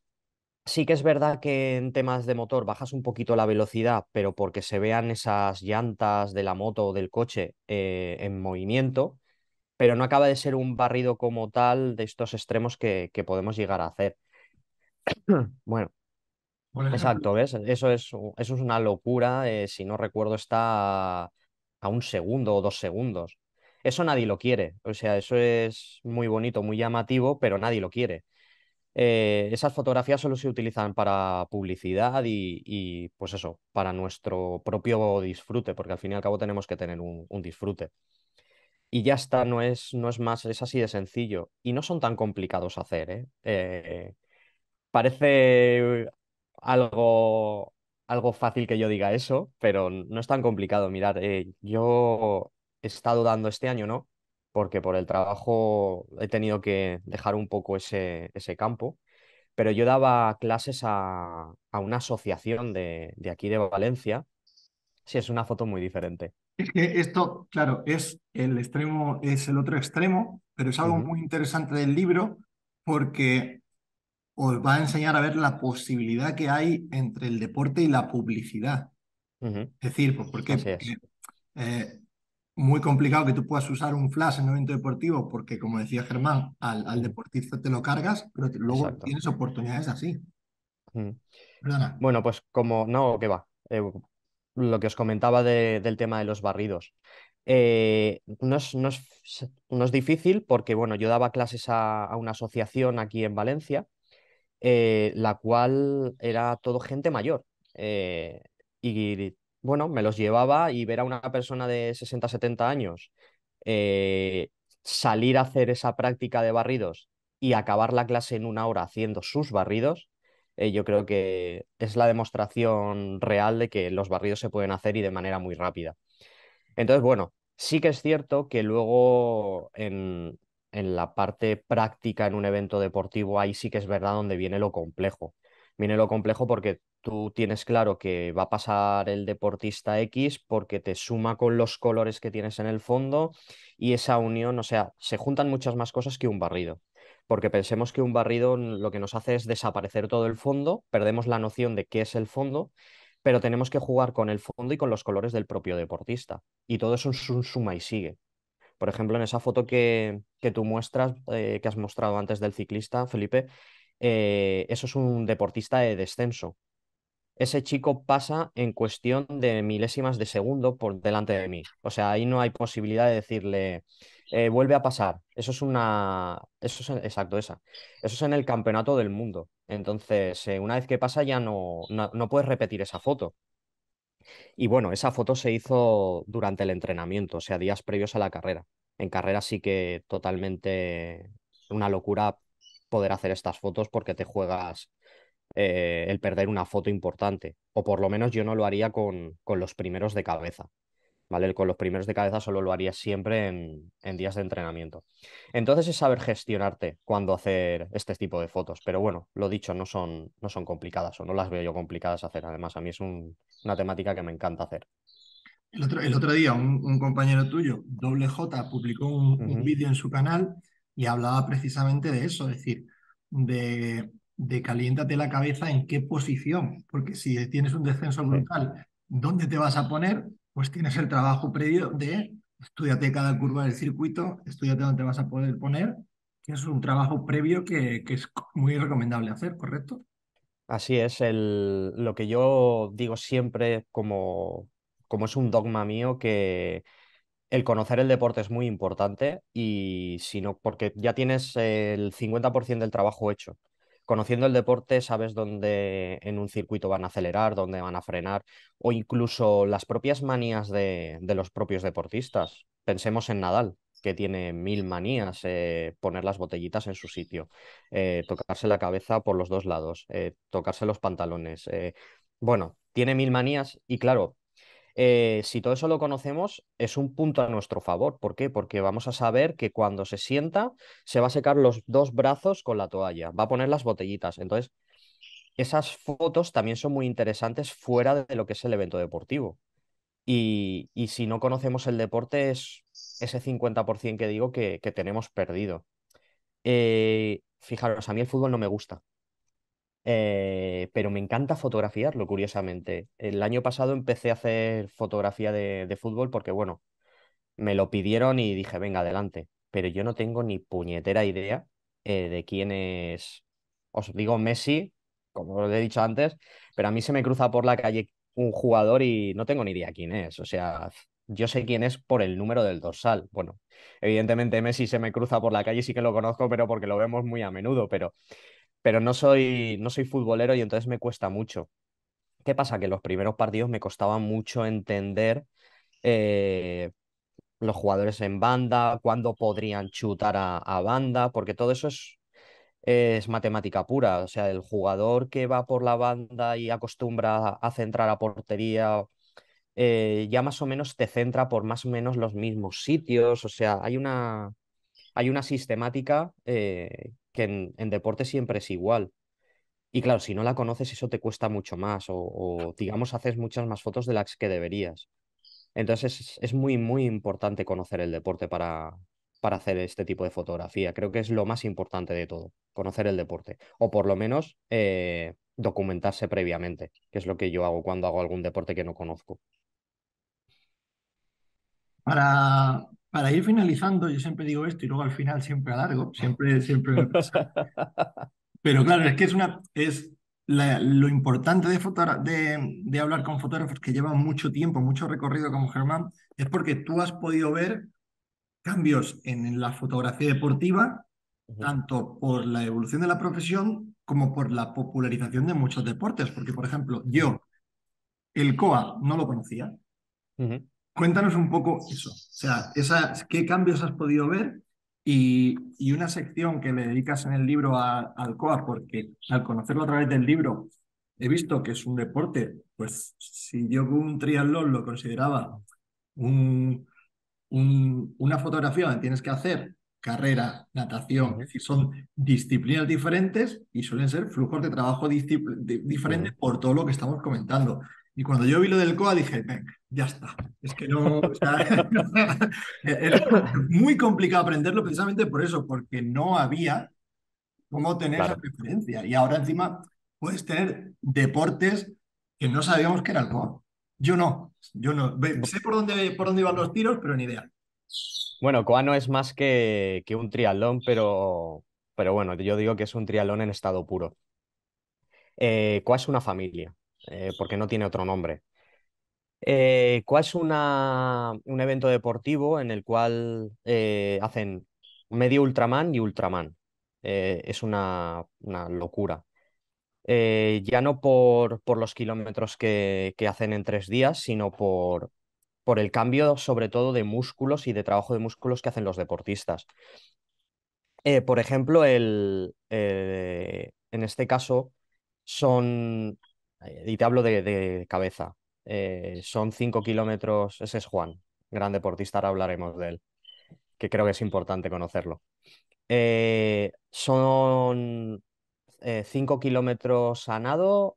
sí que es verdad que en temas de motor bajas un poquito la velocidad, pero porque se vean esas llantas de la moto o del coche eh, en movimiento, pero no acaba de ser un barrido como tal de estos extremos que, podemos llegar a hacer. bueno. Exacto, ¿ves? Eso es, eso es una locura. Eh, si no recuerdo, está a un segundo o dos segundos. Eso nadie lo quiere. O sea, eso es muy bonito, muy llamativo, pero nadie lo quiere. Eh, esas fotografías solo se utilizan para publicidad y, pues eso, para nuestro propio disfrute, porque al fin y al cabo tenemos que tener un, disfrute. Y ya está, no es, no es, más, es así de sencillo. Y no son tan complicados hacer, ¿eh? Eh, parece algo, algo fácil que yo diga eso, pero no es tan complicado. Mirad, eh, yo he estado dando este año, ¿no? Porque por el trabajo he tenido que dejar un poco ese, ese campo, pero yo daba clases a, una asociación de, aquí de Valencia. Sí, es una foto muy diferente. Es que esto, claro, es el extremo, es el otro extremo, pero es algo muy interesante del libro porque os va a enseñar a ver la posibilidad que hay entre el deporte y la publicidad. Es decir, pues porque es. Eh, muy complicado que tú puedas usar un flash en un evento deportivo, porque como decía Germán, al, al deportista te lo cargas, pero luego tienes oportunidades así. Bueno, pues como no, que va. Eh, lo que os comentaba del tema de los barridos. Eh, no, es, difícil porque, bueno, yo daba clases a, a una asociación aquí en Valencia eh, la cual era todo gente mayor. Eh, y bueno, me los llevaba y ver a una persona de 60, 70 años eh, salir a hacer esa práctica de barridos y acabar la clase en una hora haciendo sus barridos, yo creo que es la demostración real de que los barridos se pueden hacer y de manera muy rápida. Entonces, bueno, sí que es cierto que luego en, en la parte práctica en un evento deportivo, ahí sí que es verdad donde viene lo complejo. Viene lo complejo porque tú tienes claro que va a pasar el deportista X porque te suma con los colores que tienes en el fondo y esa unión, o sea, se juntan muchas más cosas que un barrido. Porque pensemos que un barrido lo que nos hace es desaparecer todo el fondo, perdemos la noción de qué es el fondo, pero tenemos que jugar con el fondo y con los colores del propio deportista. Y todo eso es suma y sigue. Por ejemplo, en esa foto que, tú muestras, eh, que has mostrado antes del ciclista, Felipe, eh, eso es un deportista de descenso. Ese chico pasa en cuestión de milésimas de segundo por delante de mí. O sea, ahí no hay posibilidad de decirle, eh, vuelve a pasar. Eso es una. Eso es Exacto, esa. Eso es en el campeonato del mundo. Entonces, una vez que pasa, ya no, no, puedes repetir esa foto. Y bueno, esa foto se hizo durante el entrenamiento, o sea, días previos a la carrera. En carrera sí que totalmente una locura poder hacer estas fotos porque te juegas eh, el perder una foto importante. O por lo menos yo no lo haría con, con los primeros de cabeza. Con los primeros de cabeza solo lo harías siempre en, días de entrenamiento. Entonces es saber gestionarte cuando hacer este tipo de fotos, pero bueno, lo dicho, no son, no son complicadas o no las veo yo complicadas hacer. Además, a mí es una temática que me encanta hacer. El otro, día un, compañero tuyo, Doble J, publicó un, vídeo en su canal y hablaba precisamente de eso, es decir, de, caliéntate la cabeza en qué posición, porque si tienes un descenso brutal, ¿dónde te vas a poner? pues tienes el trabajo previo de estudiate cada curva del circuito, estudiate dónde vas a poder poner. que Es un trabajo previo que, es muy recomendable hacer, ¿correcto? Así es, lo que yo digo siempre como, como es un dogma mío que el conocer el deporte es muy importante y si no, porque ya tienes el 50% del trabajo hecho conociendo el deporte sabes dónde en un circuito van a acelerar, dónde van a frenar, o incluso las propias manías de, los propios deportistas. Pensemos en Nadal, que tiene mil manías, eh, poner las botellitas en su sitio, eh, tocarse la cabeza por los dos lados, eh, tocarse los pantalones. bueno, tiene mil manías y claro, eh, si todo eso lo conocemos, es un punto a nuestro favor. ¿Por qué? Porque vamos a saber que cuando se sienta, se va a secar los dos brazos con la toalla, va a poner las botellitas. Entonces, esas fotos también son muy interesantes fuera de lo que es el evento deportivo. Y, si no conocemos el deporte, es ese 50% que digo que, tenemos perdido. Eh, fijaros, a mí el fútbol no me gusta. Eh, pero me encanta fotografiarlo, curiosamente. El año pasado empecé a hacer fotografía de, fútbol porque, bueno, me lo pidieron y dije, venga, adelante. Pero yo no tengo ni puñetera idea eh, de quién es. Os digo Messi, como os he dicho antes, pero a mí se me cruza por la calle un jugador y no tengo ni idea quién es. O sea, yo sé quién es por el número del dorsal. Bueno, evidentemente Messi se me cruza por la calle, sí que lo conozco, pero porque lo vemos muy a menudo, pero pero no soy, no soy futbolero y entonces me cuesta mucho. ¿Qué pasa? Que los primeros partidos me costaba mucho entender eh, los jugadores en banda, cuándo podrían chutar a, banda, porque todo eso es, es, matemática pura. O sea, el jugador que va por la banda y acostumbra a centrar a portería, eh, ya más o menos te centra por más o menos los mismos sitios. O sea, hay una, hay una sistemática eh, en, deporte siempre es igual. Y claro, si no la conoces, eso te cuesta mucho más o, digamos, haces muchas más fotos de las que deberías. Entonces es, muy, muy importante conocer el deporte para, para hacer este tipo de fotografía. Creo que es lo más importante de todo, conocer el deporte. O por lo menos eh, documentarse previamente, que es lo que yo hago cuando hago algún deporte que no conozco. Para, para ir finalizando, yo siempre digo esto y luego al final siempre alargo, siempre, siempre me pasa. Pero claro, es que es una es lo importante de, de, hablar con fotógrafos que llevan mucho tiempo, mucho recorrido como Germán, es porque tú has podido ver cambios en, la fotografía deportiva, tanto por la evolución de la profesión como por la popularización de muchos deportes. Porque, por ejemplo, yo el COA no lo conocía. Cuéntanos un poco eso, o sea, esas, ¿qué cambios has podido ver? Y, una sección que le dedicas en el libro a, al COA, porque al conocerlo a través del libro he visto que es un deporte, pues si yo un triatlón lo consideraba una fotografía donde tienes que hacer carrera, natación, es decir, son disciplinas diferentes y suelen ser flujos de trabajo diferentes por todo lo que estamos comentando. Y cuando yo vi lo del COA dije, ya está. Es que no, e-, era muy complicado aprenderlo precisamente por eso, porque no había cómo tener esa preferencia. Y ahora encima puedes tener deportes que no sabíamos que era el COA. Yo no, yo no. Sé por dónde, por dónde iban los tiros, pero ni idea. Bueno, COA no es más que, que un triatlón, pero, pero bueno, yo digo que es un triatlón en estado puro. Eh, COA es una familia. Eh, porque no tiene otro nombre. ¿Cuál eh, es un evento deportivo en el cual eh, hacen medio Ultraman y Ultraman. es una, locura. ya no por, los kilómetros que, hacen en tres días, sino por, por el cambio sobre todo de músculos y de trabajo de músculos que hacen los deportistas. por ejemplo, el, en este caso son eh, y te hablo de, cabeza, eh, son 5 kilómetros, ese es Juan, gran deportista, ahora hablaremos de él, que creo que es importante conocerlo. Eh, son 5 kilómetros a nado,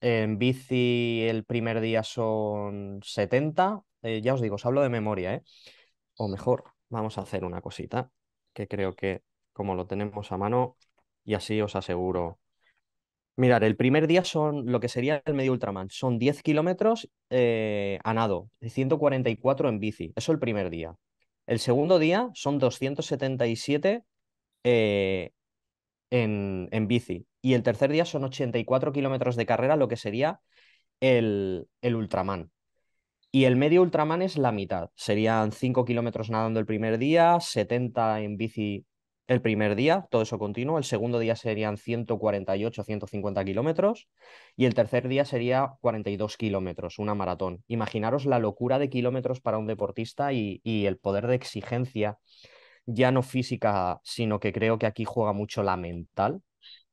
en bici el primer día son 70, ya os digo, os hablo de memoria, o mejor, vamos a hacer una cosita que creo que como lo tenemos a mano y así os aseguro Mirar, el primer día son lo que sería el medio Ultraman. Son 10 kilómetros eh, a nado, 144 en bici. Eso el primer día. El segundo día son 277 eh, en, en, bici. Y el tercer día son 84 kilómetros de carrera, lo que sería el, el Ultraman. Y el medio Ultraman es la mitad. Serían 5 kilómetros nadando el primer día, 70 en bici el primer día, todo eso continuo, el segundo día serían 148, 150 kilómetros y el tercer día sería 42 kilómetros, una maratón. Imaginaros la locura de kilómetros para un deportista y, y, el poder de exigencia, ya no física, sino que creo que aquí juega mucho la mental,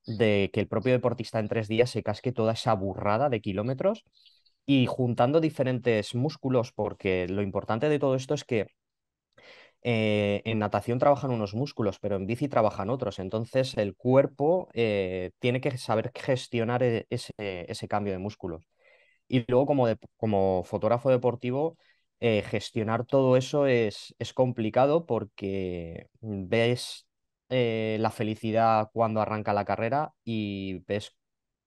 de que el propio deportista en tres días se casque toda esa burrada de kilómetros y juntando diferentes músculos, porque lo importante de todo esto es que eh, en natación trabajan unos músculos, pero en bici trabajan otros. Entonces el cuerpo eh, tiene que saber gestionar e-, ese, cambio de músculos. Y luego como, fotógrafo deportivo, eh, gestionar todo eso es, es complicado porque ves la felicidad cuando arranca la carrera y ves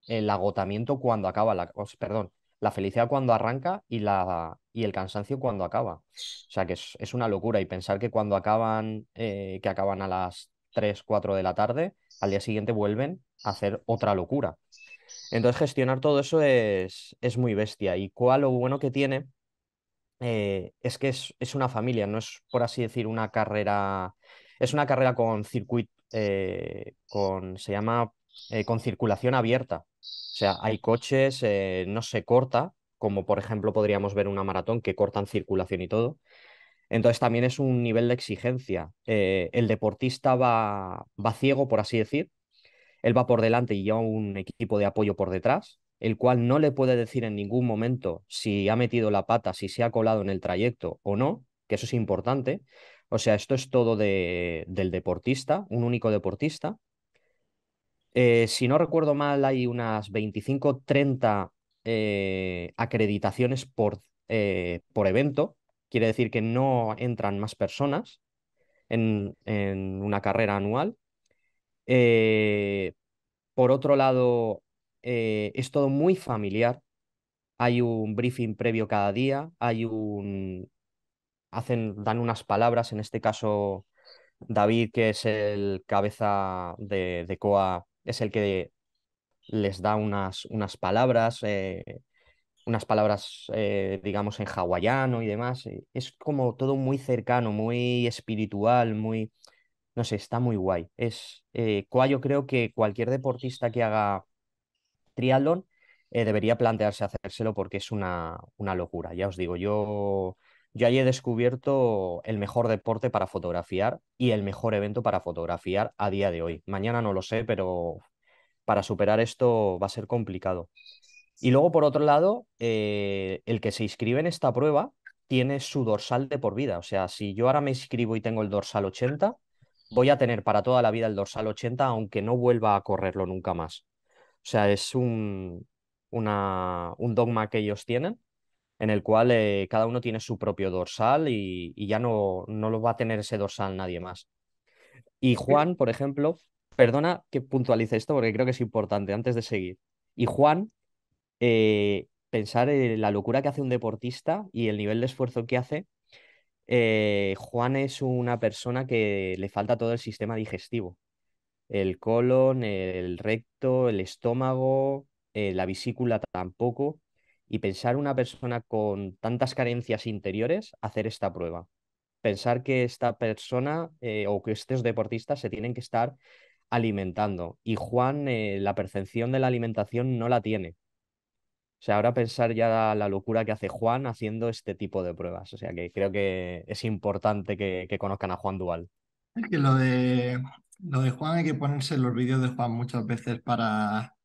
el agotamiento cuando acaba la... Perdón, la felicidad cuando arranca y, la, y el cansancio cuando acaba. O sea que es, una locura y pensar que cuando acaban, eh, que acaban a las 3, 4 de la tarde, al día siguiente vuelven a hacer otra locura. Entonces gestionar todo eso es, muy bestia. Y cuál lo bueno que tiene eh, es que es, una familia, no es por así decir una carrera, es una carrera con circuito, eh, con, se llama, con circulación abierta. O sea, hay coches, eh, no se corta, como por ejemplo podríamos ver una maratón que cortan circulación y todo. Entonces también es un nivel de exigencia. Eh, el deportista va, ciego, por así decir. Él va por delante y lleva un equipo de apoyo por detrás, el cual no le puede decir en ningún momento si ha metido la pata, si se ha colado en el trayecto o no, que eso es importante. O sea, esto es todo del deportista, un único deportista. Eh, si no recuerdo mal, hay unas 25, 30 eh, acreditaciones por, eh, por evento. Quiere decir que no entran más personas en, una carrera anual. por otro lado, es todo muy familiar. Hay un briefing previo cada día, hay un... Hacen, dan unas palabras, en este caso David, que es el cabeza de, de COA es el que les da unas, unas palabras, eh, unas palabras, eh, digamos, en hawaiano y demás. Eh, es como todo muy cercano, muy espiritual, muy... No sé, está muy guay. Es, eh, yo creo que cualquier deportista que haga triatlón debería plantearse hacérselo porque es una locura. Ya os digo, yo yo ahí he descubierto el mejor deporte para fotografiar y el mejor evento para fotografiar a día de hoy. Mañana no lo sé, pero para superar esto va a ser complicado. Y luego, por otro lado, eh, el que se inscribe en esta prueba tiene su dorsal de por vida. O sea, si yo ahora me inscribo y tengo el dorsal 80, voy a tener para toda la vida el dorsal 80, aunque no vuelva a correrlo nunca más. O sea, es un, un dogma que ellos tienen en el cual eh, cada uno tiene su propio dorsal y, ya no, lo va a tener ese dorsal nadie más. Y Juan, por ejemplo, perdona que puntualice esto porque creo que es importante antes de seguir. Y Juan, eh, pensar en la locura que hace un deportista y el nivel de esfuerzo que hace. Eh, Juan es una persona que le falta todo el sistema digestivo. El colon, el recto, el estómago, la vesícula tampoco y pensar una persona con tantas carencias interiores hacer esta prueba. Pensar que esta persona eh, o que estos deportistas se tienen que estar alimentando. Y Juan eh, la percepción de la alimentación no la tiene. O sea, ahora pensar ya la, locura que hace Juan haciendo este tipo de pruebas. O sea, que creo que es importante que, conozcan a Juan Dual. que lo de, lo de Juan hay que ponerse los vídeos de Juan muchas veces para,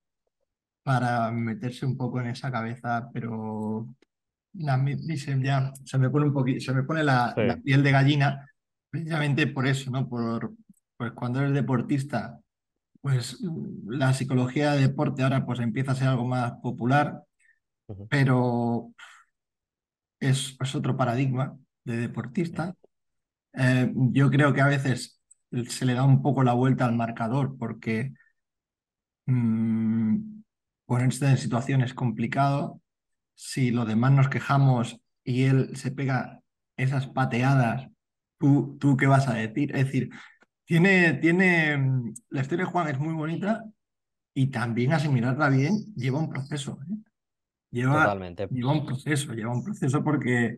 para meterse un poco en esa cabeza, pero ya, se me pone un poquito, se me pone la, piel de gallina, precisamente por eso, ¿no? Por, pues cuando eres deportista, pues mm, la psicología de deporte ahora pues empieza a ser algo más popular, pero es, otro paradigma de deportista. Eh, yo creo que a veces se le da un poco la vuelta al marcador porque mmm, ponerse en este situaciones es complicado. Si los demás nos quejamos y él se pega esas pateadas, ¿tú, tú qué vas a decir? Es decir, tiene, tiene, la historia de Juan es muy bonita y también asimilarla bien lleva un proceso. ¿eh? Lleva, Totalmente. un proceso, lleva un proceso porque,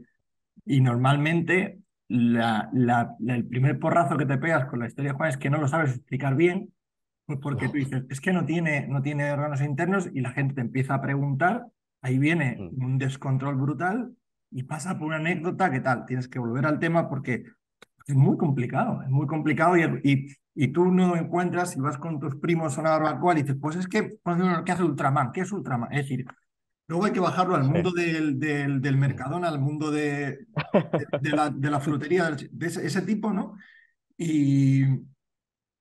y normalmente el primer porrazo que te pegas con la historia de Juan es que no lo sabes explicar bien pues Porque tú dices, es que no tiene, no tiene órganos internos y la gente te empieza a preguntar, ahí viene mm. un descontrol brutal y pasa por una anécdota que tal, tienes que volver al tema porque es muy complicado, es muy complicado y, y, tú no encuentras, y vas con tus primos a una barbacoa y dices, pues es que, pues ¿qué hace Ultraman? ¿Qué es Ultraman? Es decir, Luego hay que bajarlo al mundo del, del, mm. Mercadona, al mundo de, de, la, frutería, de ese, ese tipo, ¿no? Y,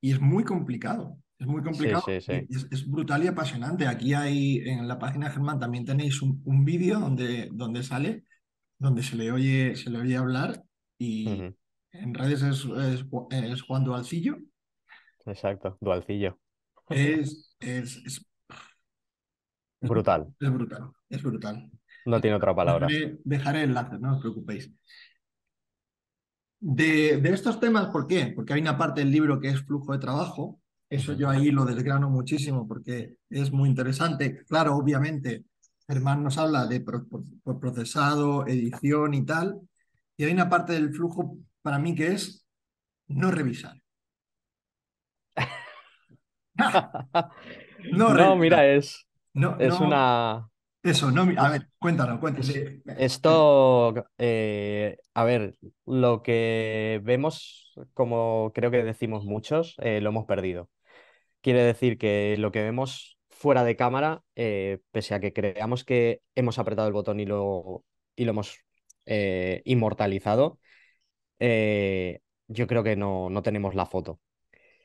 y, es muy complicado. Es muy complicado. Es, brutal y apasionante. Aquí hay, en la página Germán, también tenéis un, vídeo donde, donde sale, donde se le oye, se le hablar y en redes es, Juan Dualcillo. Exacto, Dualcillo. Es, brutal. Es brutal, es brutal. No tiene otra palabra. Dejaré, dejaré enlaces, no os preocupéis. De, de estos temas, ¿por qué? Porque hay una parte del libro que es flujo de trabajo, eso yo ahí lo desgrano muchísimo porque es muy interesante. Claro, obviamente, Germán nos habla de procesado, edición y tal. Y hay una parte del flujo para mí que es no revisar. no, mira, es, no, es una... Eso, no, a ver, cuéntanos, cuéntese. Esto, eh, a ver, lo que vemos, como creo que decimos muchos, eh, lo hemos perdido. Quiere decir que lo que vemos fuera de cámara, eh, pese a que creamos que hemos apretado el botón y lo, y lo hemos eh, inmortalizado, eh, yo creo que no, no tenemos la foto.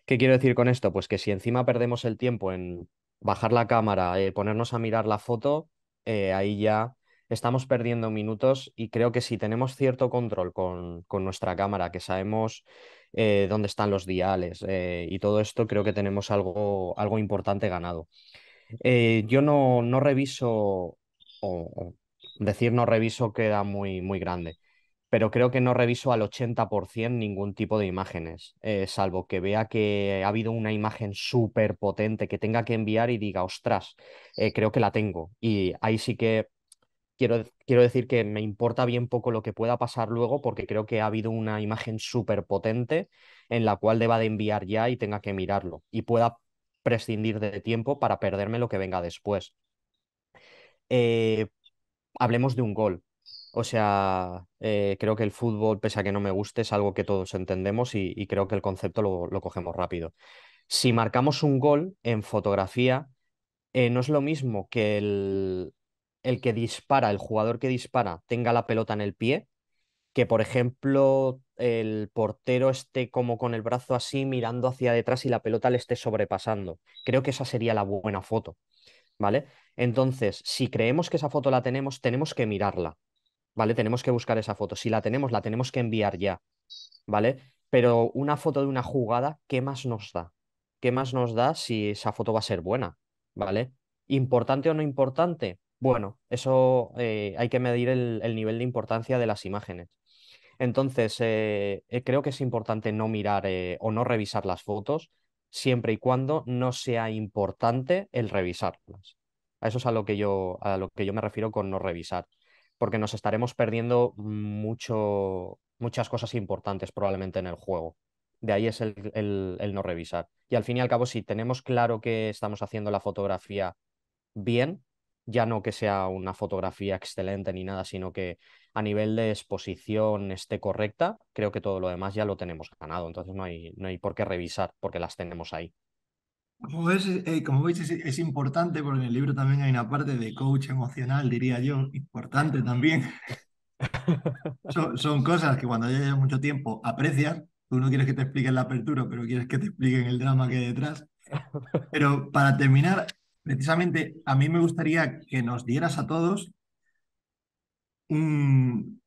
¿Qué quiero decir con esto? Pues que si encima perdemos el tiempo en bajar la cámara, y ponernos a mirar la foto, ahí ya estamos perdiendo minutos y creo que si tenemos cierto control con, con nuestra cámara, que sabemos eh, dónde están los diales eh, y todo esto, creo que tenemos algo, algo importante ganado. Eh, yo no, reviso, o, decir no reviso queda muy, muy grande, pero creo que no reviso al 80% ningún tipo de imágenes, salvo que vea que ha habido una imagen súper potente que tenga que enviar y diga, ostras, creo que la tengo. Y ahí sí que quiero, decir que me importa bien poco lo que pueda pasar luego porque creo que ha habido una imagen súper potente en la cual deba de enviar ya y tenga que mirarlo y pueda prescindir de tiempo para perderme lo que venga después. Eh, hablemos de un gol. O sea, eh, creo que el fútbol, pese a que no me guste, es algo que todos entendemos y, creo que el concepto lo, cogemos rápido. Si marcamos un gol en fotografía, eh, no es lo mismo que el, el que dispara, el jugador que dispara, tenga la pelota en el pie, que por ejemplo el portero esté como con el brazo así mirando hacia detrás y la pelota le esté sobrepasando. Creo que esa sería la buena foto, ¿vale? Entonces, si creemos que esa foto la tenemos, tenemos que mirarla, ¿vale? Tenemos que buscar esa foto. Si la tenemos, la tenemos que enviar ya, ¿vale? Pero una foto de una jugada, ¿qué más nos da? ¿Qué más nos da si esa foto va a ser buena? ¿Vale? ¿Importante o no importante? Bueno, eso eh, hay que medir el, nivel de importancia de las imágenes. Entonces, eh, eh, creo que es importante no mirar o no revisar las fotos siempre y cuando no sea importante el revisarlas. A eso es a lo que yo, a lo que yo me refiero con no revisar, porque nos estaremos perdiendo mucho, muchas cosas importantes probablemente en el juego. De ahí es el no revisar. Y al fin y al cabo, si tenemos claro que estamos haciendo la fotografía bien, ya no que sea una fotografía excelente ni nada, sino que a nivel de exposición esté correcta, creo que todo lo demás ya lo tenemos ganado, entonces no hay, no hay por qué revisar porque las tenemos ahí. Como, eh, como veis, es, importante porque en el libro también hay una parte de coach emocional, diría yo, importante también. son, cosas que cuando ya llevas mucho tiempo aprecias. Tú no quieres que te expliquen la apertura, pero quieres que te expliquen el drama que hay detrás. Pero para terminar, Precisamente a mí me gustaría que nos dieras a todos un...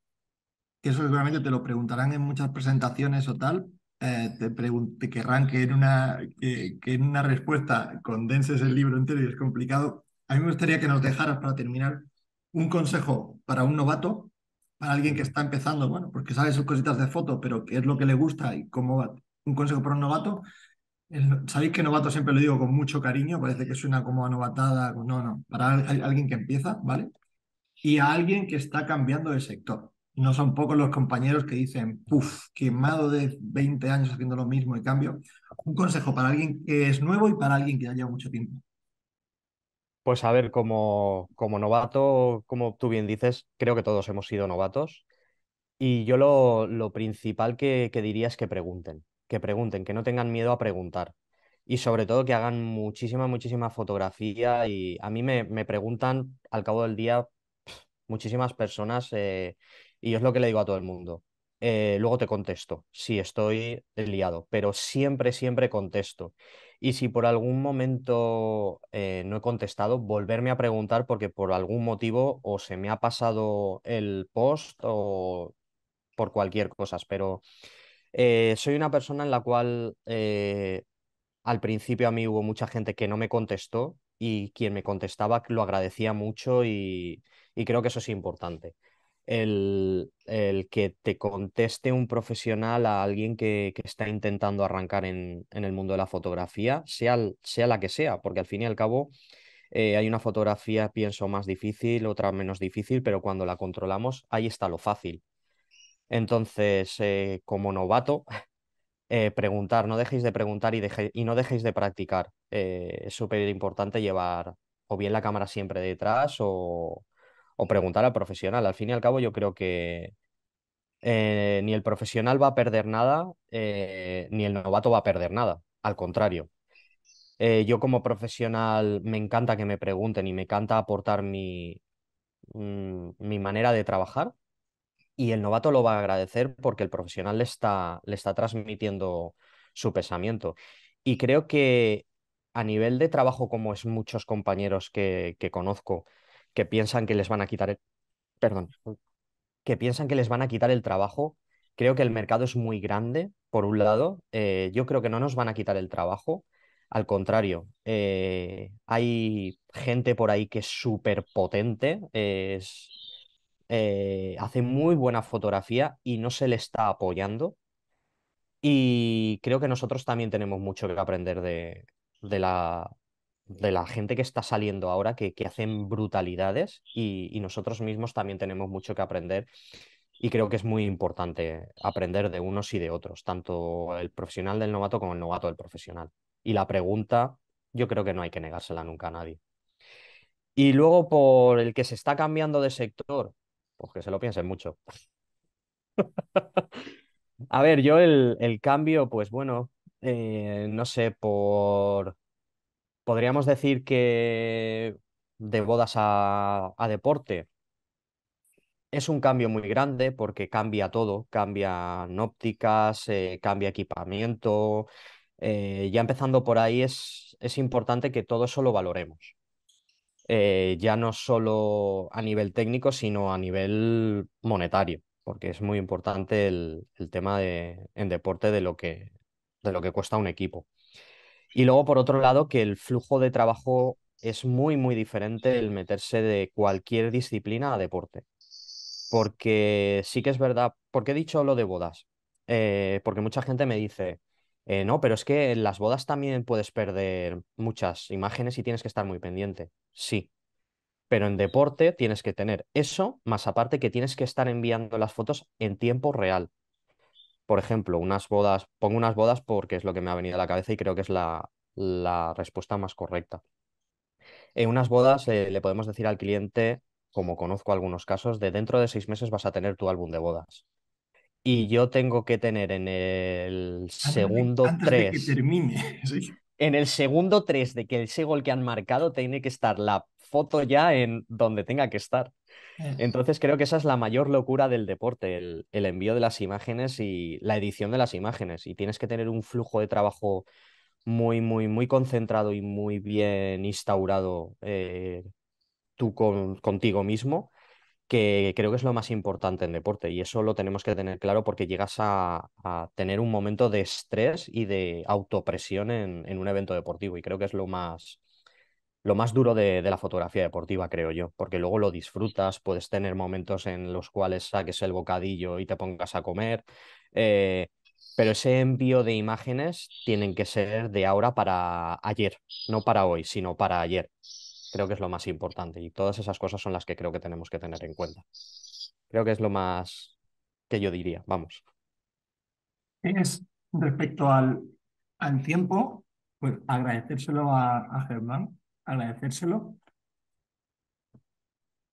que eso seguramente te lo preguntarán en muchas presentaciones o tal, eh, te, te, querrán que en, una, que, en una respuesta condenses el libro entero y es complicado. A mí me gustaría que nos dejaras para terminar un consejo para un novato, para alguien que está empezando, bueno, porque sabe sus cositas de foto, pero qué es lo que le gusta y cómo va. Un consejo para un novato Sabéis que novato siempre lo digo con mucho cariño, parece que suena como a novatada, no, no, para alguien que empieza, ¿vale? Y a alguien que está cambiando de sector. No son pocos los compañeros que dicen, puff, quemado de 20 años haciendo lo mismo y cambio. Un consejo para alguien que es nuevo y para alguien que ya lleva mucho tiempo. Pues a ver, como, como novato, como tú bien dices, creo que todos hemos sido novatos. Y yo lo, lo principal que diría es que pregunten que pregunten, que no tengan miedo a preguntar. Y sobre todo que hagan muchísima, muchísima fotografía. Y a mí me, preguntan al cabo del día muchísimas personas eh, y es lo que le digo a todo el mundo. Eh, luego te contesto si estoy liado, pero siempre, siempre contesto. Y si por algún momento eh, no he contestado, volverme a preguntar porque por algún motivo o se me ha pasado el post o por cualquier cosa. Pero eh, soy una persona en la cual eh, al principio a mí hubo mucha gente que no me contestó y quien me contestaba lo agradecía mucho y, creo que eso es importante. El, que te conteste un profesional a alguien que, está intentando arrancar en, el mundo de la fotografía, sea, sea, la que sea, porque al fin y al cabo eh, hay una fotografía, pienso, más difícil, otra menos difícil, pero cuando la controlamos, ahí está lo fácil. Entonces, eh, como novato, eh, preguntar, no dejéis de preguntar y, y no dejéis de practicar. Eh, es súper importante llevar o bien la cámara siempre detrás o, preguntar al profesional. Al fin y al cabo, yo creo que ni el profesional va a perder nada, ni el novato va a perder nada. Al contrario, yo como profesional me encanta que me pregunten y me encanta aportar mi mm, manera de trabajar, y el novato lo va a agradecer porque el profesional le está, le está transmitiendo su pensamiento. Y creo que a nivel de trabajo, como es muchos compañeros que, conozco, que piensan que les van a quitar el... Perdón, que piensan que les van a quitar el trabajo, creo que el mercado es muy grande, por un lado. Eh, yo creo que no nos van a quitar el trabajo. Al contrario, eh, hay gente por ahí que es súper potente, es eh, hace muy buena fotografía y no se le está apoyando. Y creo que nosotros también tenemos mucho que aprender de, de, la, gente que está saliendo ahora, que, hacen brutalidades y, nosotros mismos también tenemos mucho que aprender. Y creo que es muy importante aprender de unos y de otros, tanto el profesional del novato como el novato del profesional. Y la pregunta, yo creo que no hay que negársela nunca a nadie. Y luego por el que se está cambiando de sector, pues que se lo piensen mucho. A ver, yo el, cambio, pues bueno, eh, no sé, por... Podríamos decir que de bodas a, deporte es un cambio muy grande porque cambia todo, cambian ópticas, eh, cambia equipamiento. Eh, ya empezando por ahí es, es importante que todo eso lo valoremos. Eh, ya no solo a nivel técnico, sino a nivel monetario, porque es muy importante el, tema de, en deporte de lo, que, de lo que cuesta un equipo. Y luego, por otro lado, que el flujo de trabajo es muy, muy diferente el meterse de cualquier disciplina a deporte. Porque sí que es verdad, porque he dicho lo de bodas, eh, porque mucha gente me dice, eh, no, pero es que en las bodas también puedes perder muchas imágenes y tienes que estar muy pendiente. Sí. Pero en deporte tienes que tener eso, más aparte que tienes que estar enviando las fotos en tiempo real. Por ejemplo, unas bodas, pongo unas bodas porque es lo que me ha venido a la cabeza y creo que es la, respuesta más correcta. En unas bodas eh, le podemos decir al cliente, como conozco algunos casos, de dentro de seis meses vas a tener tu álbum de bodas y yo tengo que tener en el segundo 3. que En el segundo 3 de que ese gol que han marcado tiene que estar la foto ya en donde tenga que estar. Eh. Entonces creo que esa es la mayor locura del deporte, el, envío de las imágenes y la edición de las imágenes. Y tienes que tener un flujo de trabajo muy, muy, muy concentrado y muy bien instaurado eh, tú con, contigo mismo que creo que es lo más importante en deporte y eso lo tenemos que tener claro porque llegas a, tener un momento de estrés y de autopresión en, un evento deportivo y creo que es lo más, lo más duro de, la fotografía deportiva, creo yo, porque luego lo disfrutas, puedes tener momentos en los cuales saques el bocadillo y te pongas a comer, eh, pero ese envío de imágenes tienen que ser de ahora para ayer, no para hoy, sino para ayer creo que es lo más importante y todas esas cosas son las que creo que tenemos que tener en cuenta. Creo que es lo más que yo diría, vamos. Es respecto al, al tiempo, pues agradecérselo a, a Germán, agradecérselo.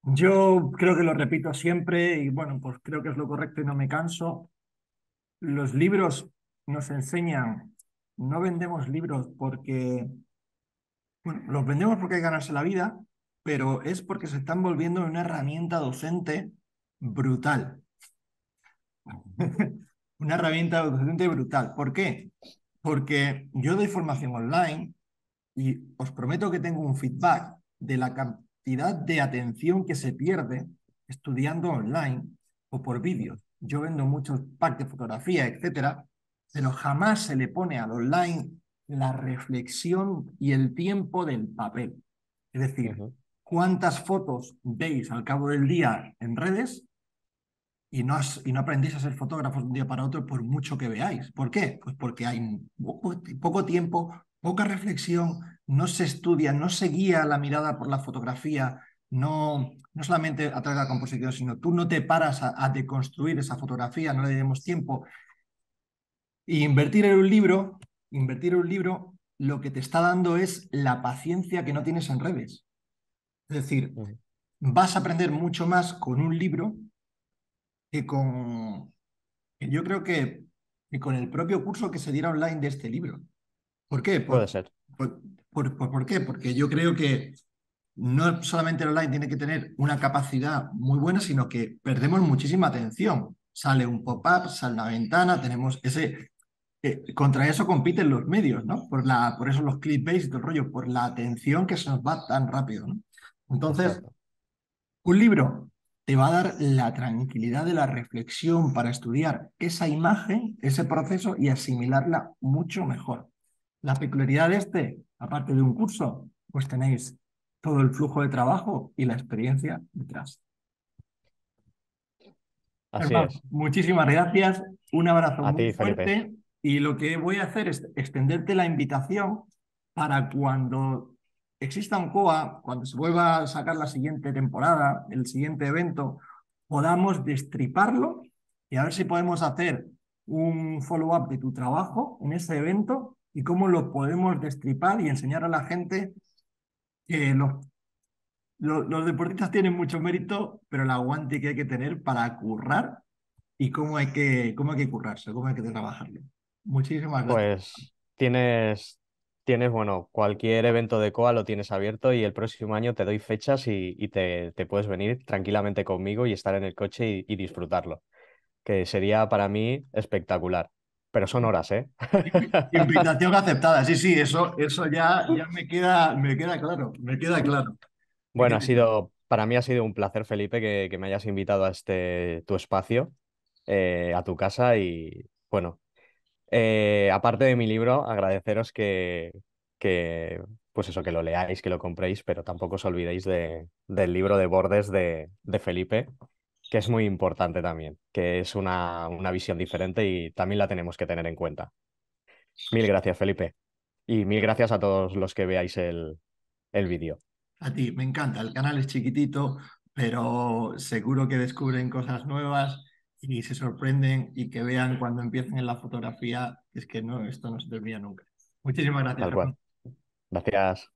Yo creo que lo repito siempre y bueno, pues creo que es lo correcto y no me canso. Los libros nos enseñan, no vendemos libros porque bueno, los vendemos porque hay que ganarse la vida, pero es porque se están volviendo una herramienta docente brutal. una herramienta docente brutal. ¿Por qué? Porque yo doy formación online y os prometo que tengo un feedback de la cantidad de atención que se pierde estudiando online o por vídeos. Yo vendo muchos packs de fotografía, etcétera, pero jamás se le pone al online la reflexión y el tiempo del papel. Es decir, ¿cuántas fotos veis al cabo del día en redes y no, no aprendéis a ser fotógrafos de un día para otro por mucho que veáis? ¿Por qué? Pues porque hay poco, tiempo, poca reflexión, no se estudia, no se guía la mirada por la fotografía, no, no solamente a través de la composición, sino tú no te paras a, deconstruir esa fotografía, no le demos tiempo. Y e invertir en un libro invertir un libro lo que te está dando es la paciencia que no tienes en redes. Es decir, vas a aprender mucho más con un libro que con, yo creo que, con el propio curso que se diera online de este libro. ¿Por qué? Puede ser. Por, por, por, qué? Porque yo creo que no solamente el online tiene que tener una capacidad muy buena, sino que perdemos muchísima atención. Sale un pop-up, sale una ventana, tenemos ese contra eso compiten los medios, ¿no? Por, la, por eso los clickbait y todo el rollo, por la atención que se nos va tan rápido, Entonces, un libro te va a dar la tranquilidad de la reflexión para estudiar esa imagen, ese proceso y asimilarla mucho mejor. La peculiaridad de este, aparte de un curso, pues tenéis todo el flujo de trabajo y la experiencia detrás. Así es. Muchísimas gracias. Un abrazo muy fuerte. Y lo que voy a hacer es extenderte la invitación para cuando exista un COA, cuando se vuelva a sacar la siguiente temporada, el siguiente evento, podamos destriparlo y a ver si podemos hacer un follow-up de tu trabajo en ese evento y cómo lo podemos destripar y enseñar a la gente que los, deportistas tienen mucho mérito, pero el aguante que hay que tener para currar y cómo hay que, cómo hay que currarse, cómo hay que trabajarlo. Muchísimas gracias. Pues tienes, tienes, bueno, cualquier evento de COA lo tienes abierto y el próximo año te doy fechas y, te, puedes venir tranquilamente conmigo y estar en el coche y, disfrutarlo, que sería para mí espectacular. Pero son horas, ¿eh? Invitación aceptada, sí, sí, eso, eso ya, ya me, queda, me queda claro, me queda claro. Bueno, ha sido, para mí ha sido un placer, Felipe, que, me hayas invitado a este tu espacio, eh, a tu casa y bueno, eh, aparte de mi libro, agradeceros que, que, pues eso, que lo leáis, que lo compréis, pero tampoco os olvidéis del libro de bordes de, Felipe, que es muy importante también, que es una, visión diferente y también la tenemos que tener en cuenta. Mil gracias, Felipe. Y mil gracias a todos los que veáis el, el vídeo. A ti, me encanta. El canal es chiquitito, pero seguro que descubren cosas nuevas y se sorprenden y que vean cuando empiecen en la fotografía, es que no, esto no se termina nunca. Muchísimas gracias. Gracias.